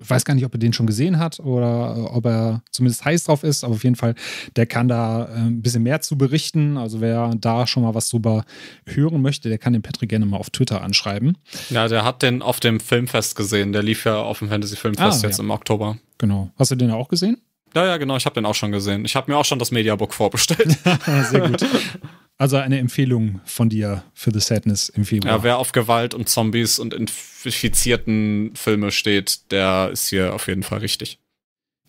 weiß gar nicht, ob er den schon gesehen hat oder äh, ob er zumindest heiß drauf ist, aber auf jeden Fall, der kann da äh, ein bisschen mehr zu berichten. Also wer da schon mal was drüber hören möchte, der kann den Patrick gerne mal auf Twitter anschreiben. Ja, der hat den auf dem Filmfest gesehen. Der lief ja auf dem Fantasy Filmfest ah, jetzt ja. im Oktober. Genau. Hast du den auch gesehen? Ja, ja, genau. Ich habe den auch schon gesehen. Ich habe mir auch schon das Mediabook vorbestellt. Sehr gut. Also eine Empfehlung von dir für The Sadness im Februar. Ja, wer auf Gewalt und Zombies und infizierten Filme steht, der ist hier auf jeden Fall richtig.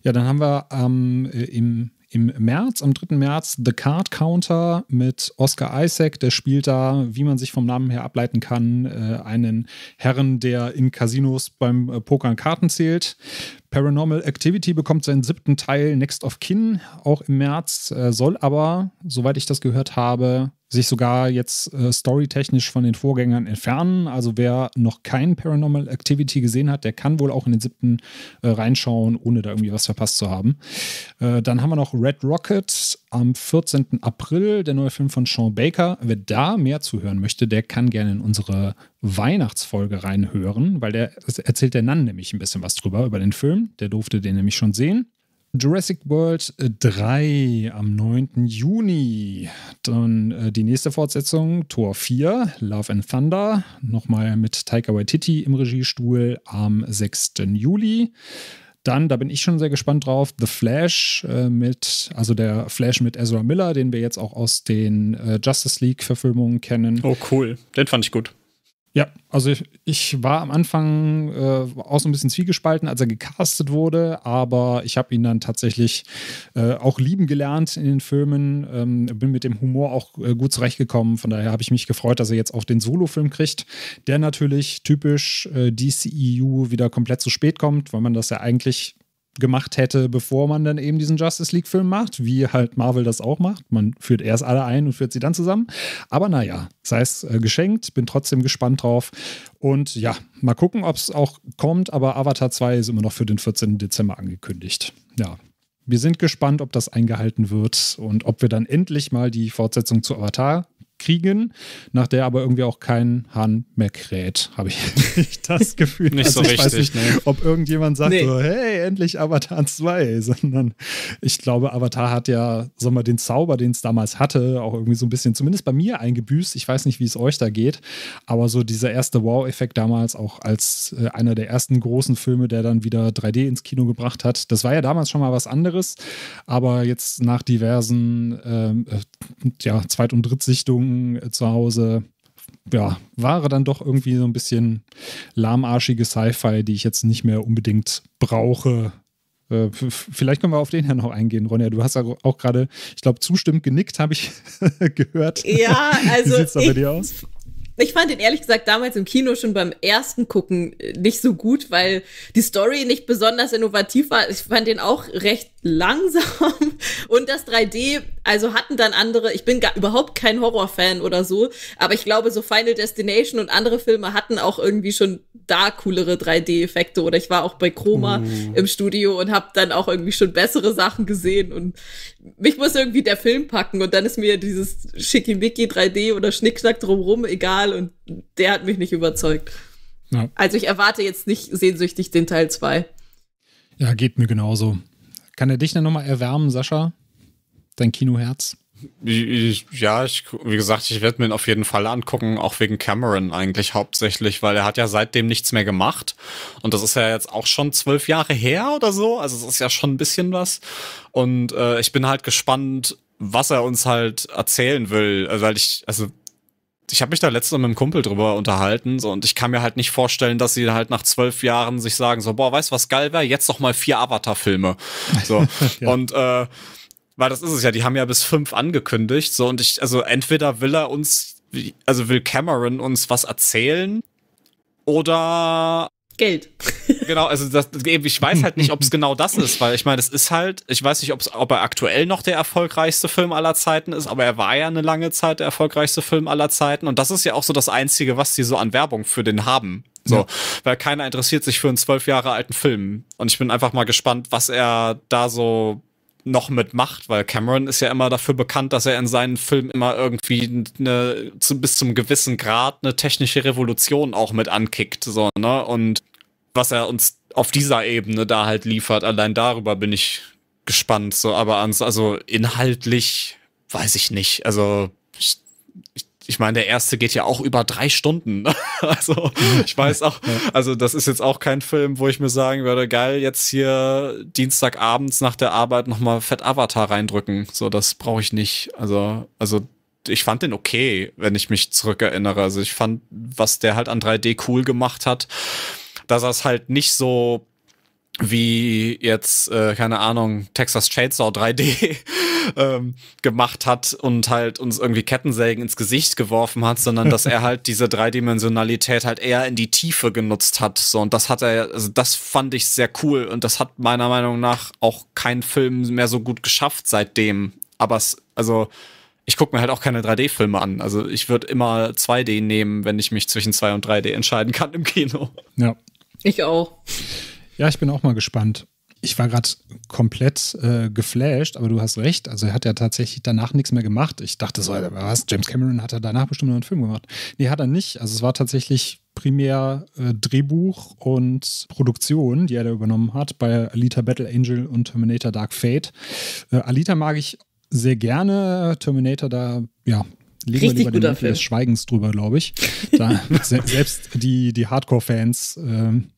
Ja, dann haben wir ähm, im im März, am 3. März, The Card Counter mit Oscar Isaac. Der spielt da, wie man sich vom Namen her ableiten kann, äh, einen Herren, der in Casinos beim äh, Pokern Karten zählt. Paranormal Activity bekommt seinen siebten Teil Next of Kin, auch im März, äh, soll aber, soweit ich das gehört habe, sich sogar jetzt äh, storytechnisch von den Vorgängern entfernen. Also wer noch kein Paranormal Activity gesehen hat, der kann wohl auch in den siebten äh, reinschauen, ohne da irgendwie was verpasst zu haben. Äh, dann haben wir noch Red Rocket am 14. April, der neue Film von Sean Baker. Wer da mehr zuhören möchte, der kann gerne in unsere Weihnachtsfolge reinhören, weil der erzählt der Nann nämlich ein bisschen was drüber, über den Film. Der durfte den nämlich schon sehen. Jurassic World 3 äh, am 9. Juni. Dann äh, die nächste Fortsetzung, Tor 4, Love and Thunder. Nochmal mit Taika Waititi im Regiestuhl am 6. Juli. Dann, da bin ich schon sehr gespannt drauf, The Flash äh, mit, also der Flash mit Ezra Miller, den wir jetzt auch aus den äh, Justice League-Verfilmungen kennen. Oh, cool. Den fand ich gut. Ja, also ich, ich, war am Anfang äh, auch so ein bisschen zwiegespalten, als er gecastet wurde, aber ich habe ihn dann tatsächlich äh, auch lieben gelernt in den Filmen, ähm, bin mit dem Humor auch äh, gut zurechtgekommen. Von daher habe ich mich gefreut, dass er jetzt auch den Solo-Film kriegt, der natürlich typisch äh, DCEU wieder komplett zu spät kommt, weil man das ja eigentlich gemacht hätte, bevor man dann eben diesen Justice League-Film macht, wie halt Marvel das auch macht. Man führt erst alle ein und führt sie dann zusammen. Aber naja, sei es äh, geschenkt, bin trotzdem gespannt drauf. Und ja, mal gucken, ob es auch kommt, aber Avatar 2 ist immer noch für den 14. Dezember angekündigt. Ja. Wir sind gespannt, ob das eingehalten wird und ob wir dann endlich mal die Fortsetzung zu Avatar kriegen, nach der aber irgendwie auch kein Hahn mehr kräht, habe ich das Gefühl. nicht also so richtig, nicht, nee. ob irgendjemand sagt nee. so, hey, endlich Avatar 2, sondern ich glaube, Avatar hat ja, sagen wir, den Zauber, den es damals hatte, auch irgendwie so ein bisschen, zumindest bei mir eingebüßt. Ich weiß nicht, wie es euch da geht, aber so dieser erste Wow-Effekt damals, auch als äh, einer der ersten großen Filme, der dann wieder 3D ins Kino gebracht hat, das war ja damals schon mal was anderes, aber jetzt nach diversen ähm, äh, ja, Zweit- und Drittsichtungen Kollegen äh, zu Hause. Ja, war dann doch irgendwie so ein bisschen lahmarschige Sci-Fi, die ich jetzt nicht mehr unbedingt brauche. Äh, vielleicht können wir auf den ja noch eingehen, Ronja. Du hast ja auch gerade, ich glaube, zustimmend genickt, habe ich gehört. Ja, also. Wie sieht es da bei dir aus? Ich fand ihn ehrlich gesagt damals im Kino schon beim ersten Gucken äh, nicht so gut, weil die Story nicht besonders innovativ war. Ich fand den auch recht langsam und das 3D, also hatten dann andere, ich bin gar, überhaupt kein Horrorfan oder so, aber ich glaube, so Final Destination und andere Filme hatten auch irgendwie schon da coolere 3D-Effekte oder ich war auch bei Chroma mm. im Studio und habe dann auch irgendwie schon bessere Sachen gesehen und mich muss irgendwie der Film packen und dann ist mir dieses Schickimicki 3D oder Schnickschnack drumrum egal und der hat mich nicht überzeugt. Ja. Also ich erwarte jetzt nicht sehnsüchtig den Teil 2. Ja, geht mir genauso. Kann er dich denn nochmal erwärmen, Sascha? Dein Kinoherz? Ja, ich, wie gesagt, ich werde mir ihn auf jeden Fall angucken, auch wegen Cameron eigentlich hauptsächlich, weil er hat ja seitdem nichts mehr gemacht. Und das ist ja jetzt auch schon zwölf Jahre her oder so. Also es ist ja schon ein bisschen was. Und äh, ich bin halt gespannt, was er uns halt erzählen will. Also, weil ich, also ich habe mich da letztens mit einem Kumpel drüber unterhalten so, und ich kann mir halt nicht vorstellen, dass sie halt nach zwölf Jahren sich sagen so, boah, weißt du, was geil wäre? Jetzt noch mal vier Avatar-Filme. So. ja. Und äh, weil das ist es ja, die haben ja bis fünf angekündigt so und ich, also entweder will er uns, also will Cameron uns was erzählen oder Geld. genau, also das, ich weiß halt nicht, ob es genau das ist, weil ich meine, es ist halt, ich weiß nicht, ob er aktuell noch der erfolgreichste Film aller Zeiten ist, aber er war ja eine lange Zeit der erfolgreichste Film aller Zeiten und das ist ja auch so das Einzige, was sie so an Werbung für den haben. So, ja. weil keiner interessiert sich für einen zwölf Jahre alten Film. Und ich bin einfach mal gespannt, was er da so noch mitmacht, weil Cameron ist ja immer dafür bekannt, dass er in seinen Filmen immer irgendwie eine, bis zum gewissen Grad eine technische Revolution auch mit ankickt. So, ne? Und was er uns auf dieser Ebene da halt liefert, allein darüber bin ich gespannt. So, aber ans, also inhaltlich weiß ich nicht. Also ich, ich ich meine, der erste geht ja auch über drei Stunden. also mhm. ich weiß auch, also das ist jetzt auch kein Film, wo ich mir sagen würde, geil, jetzt hier Dienstagabends nach der Arbeit nochmal Fett Avatar reindrücken. So, das brauche ich nicht. Also, also ich fand den okay, wenn ich mich zurückerinnere. Also ich fand, was der halt an 3D cool gemacht hat, dass er es halt nicht so wie jetzt, äh, keine Ahnung, Texas Chainsaw 3D ähm, gemacht hat und halt uns irgendwie Kettensägen ins Gesicht geworfen hat, sondern dass er halt diese Dreidimensionalität halt eher in die Tiefe genutzt hat. So, und das hat er, also das fand ich sehr cool und das hat meiner Meinung nach auch kein Film mehr so gut geschafft seitdem. Aber es, also, ich gucke mir halt auch keine 3D-Filme an. Also ich würde immer 2D nehmen, wenn ich mich zwischen 2 und 3D entscheiden kann im Kino. Ja. Ich auch. Ja, ich bin auch mal gespannt ich war gerade komplett äh, geflasht, aber du hast recht. Also er hat ja tatsächlich danach nichts mehr gemacht. Ich dachte so, was? James Cameron hat er danach bestimmt noch einen Film gemacht. Nee, hat er nicht. Also es war tatsächlich primär äh, Drehbuch und Produktion, die er da übernommen hat bei Alita Battle Angel und Terminator Dark Fate. Äh, Alita mag ich sehr gerne. Terminator da, ja, legen Richtig wir lieber den des Schweigens drüber, glaube ich. Da, selbst die, die Hardcore-Fans ähm,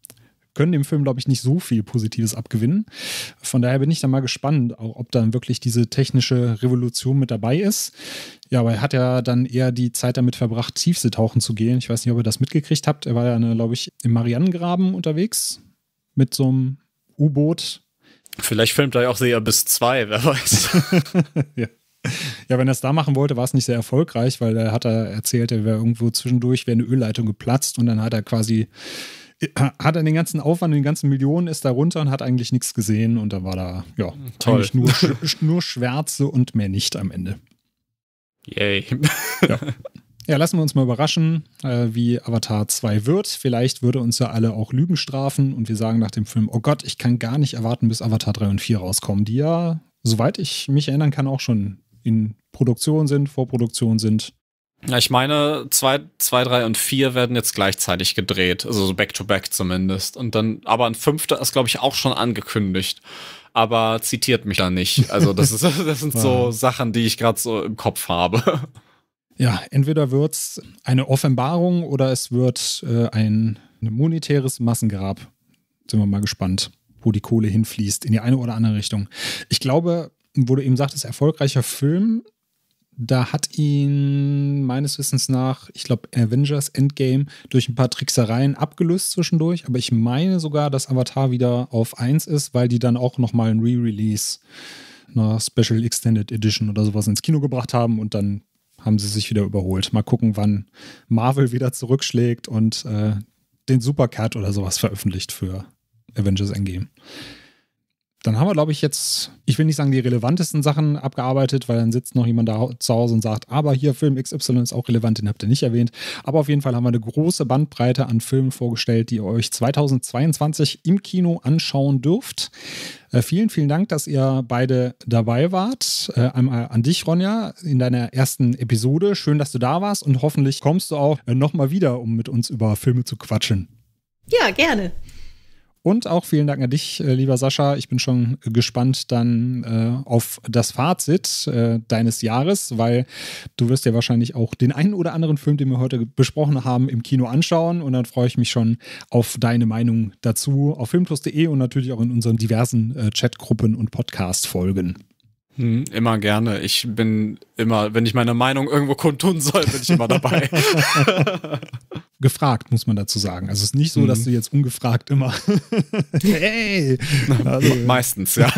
können dem Film, glaube ich, nicht so viel Positives abgewinnen. Von daher bin ich dann mal gespannt, auch ob dann wirklich diese technische Revolution mit dabei ist. Ja, aber er hat ja dann eher die Zeit damit verbracht, Tiefsee tauchen zu gehen. Ich weiß nicht, ob ihr das mitgekriegt habt. Er war ja, glaube ich, im Marianengraben unterwegs mit so einem U-Boot. Vielleicht filmt er ja auch sehr bis zwei, wer weiß. ja. Ja, wenn er es da machen wollte, war es nicht sehr erfolgreich, weil er hat er erzählt, er wäre irgendwo zwischendurch wäre eine Ölleitung geplatzt und dann hat er quasi hat er den ganzen Aufwand, den ganzen Millionen, ist da runter und hat eigentlich nichts gesehen und dann war da, ja, mhm. Toll. Nur, nur Schwärze und mehr nicht am Ende. Yay. ja. ja. lassen wir uns mal überraschen, äh, wie Avatar 2 wird. Vielleicht würde uns ja alle auch Lügen strafen und wir sagen nach dem Film, oh Gott, ich kann gar nicht erwarten, bis Avatar 3 und 4 rauskommen, die ja, soweit ich mich erinnern kann, auch schon in Produktion sind, Vorproduktion sind. Ja, ich meine, 2, 3 und 4 werden jetzt gleichzeitig gedreht, also so back-to-back -back zumindest. Und dann, aber ein fünfter ist, glaube ich, auch schon angekündigt. Aber zitiert mich da nicht. Also, das, ist, das sind so Sachen, die ich gerade so im Kopf habe. Ja, entweder wird es eine Offenbarung oder es wird äh, ein, ein monetäres Massengrab. Sind wir mal gespannt, wo die Kohle hinfließt, in die eine oder andere Richtung. Ich glaube, wo du eben sagtest, erfolgreicher Film, da hat ihn meines Wissens nach, ich glaube, Avengers Endgame durch ein paar Tricksereien abgelöst zwischendurch. Aber ich meine sogar, dass Avatar wieder auf 1 ist, weil die dann auch nochmal ein Re-Release, eine Special Extended Edition oder sowas ins Kino gebracht haben und dann haben sie sich wieder überholt. Mal gucken, wann Marvel wieder zurückschlägt und äh, den Supercut oder sowas veröffentlicht für Avengers Endgame dann haben wir, glaube ich, jetzt, ich will nicht sagen, die relevantesten Sachen abgearbeitet, weil dann sitzt noch jemand da zu Hause und sagt, aber hier Film XY ist auch relevant, den habt ihr nicht erwähnt. Aber auf jeden Fall haben wir eine große Bandbreite an Filmen vorgestellt, die ihr euch 2022 im Kino anschauen dürft. Äh, vielen, vielen Dank, dass ihr beide dabei wart. Äh, einmal an dich, Ronja, in deiner ersten Episode. Schön, dass du da warst und hoffentlich kommst du auch äh, nochmal wieder, um mit uns über Filme zu quatschen. Ja, gerne. Und auch vielen Dank an dich, äh, lieber Sascha. Ich bin schon gespannt dann äh, auf das Fazit äh, deines Jahres, weil du wirst ja wahrscheinlich auch den einen oder anderen Film, den wir heute besprochen haben, im Kino anschauen. Und dann freue ich mich schon auf deine Meinung dazu auf filmplus.de und natürlich auch in unseren diversen äh, Chatgruppen und Podcast-Folgen. Hm, immer gerne. Ich bin immer, wenn ich meine Meinung irgendwo kundtun soll, bin ich immer dabei. Gefragt, muss man dazu sagen. Also es ist nicht so, mhm. dass du jetzt ungefragt immer. hey! Also. Meistens, ja.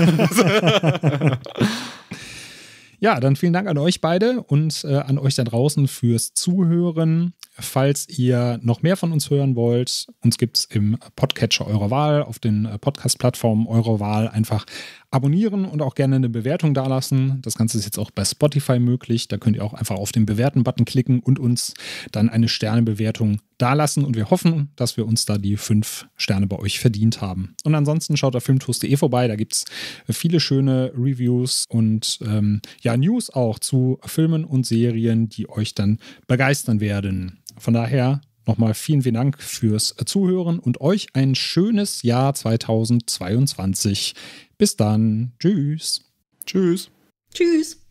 ja, dann vielen Dank an euch beide und äh, an euch da draußen fürs Zuhören. Falls ihr noch mehr von uns hören wollt, uns gibt es im Podcatcher eurer Wahl, auf den äh, Podcast-Plattformen eurer Wahl einfach abonnieren und auch gerne eine Bewertung dalassen. Das Ganze ist jetzt auch bei Spotify möglich. Da könnt ihr auch einfach auf den Bewerten-Button klicken und uns dann eine Sternebewertung dalassen. Und wir hoffen, dass wir uns da die fünf Sterne bei euch verdient haben. Und ansonsten schaut auf filmtoast.de vorbei. Da gibt es viele schöne Reviews und ähm, ja, News auch zu Filmen und Serien, die euch dann begeistern werden. Von daher nochmal vielen, vielen Dank fürs Zuhören und euch ein schönes Jahr 2022. Bis dann. Tschüss. Tschüss. Tschüss.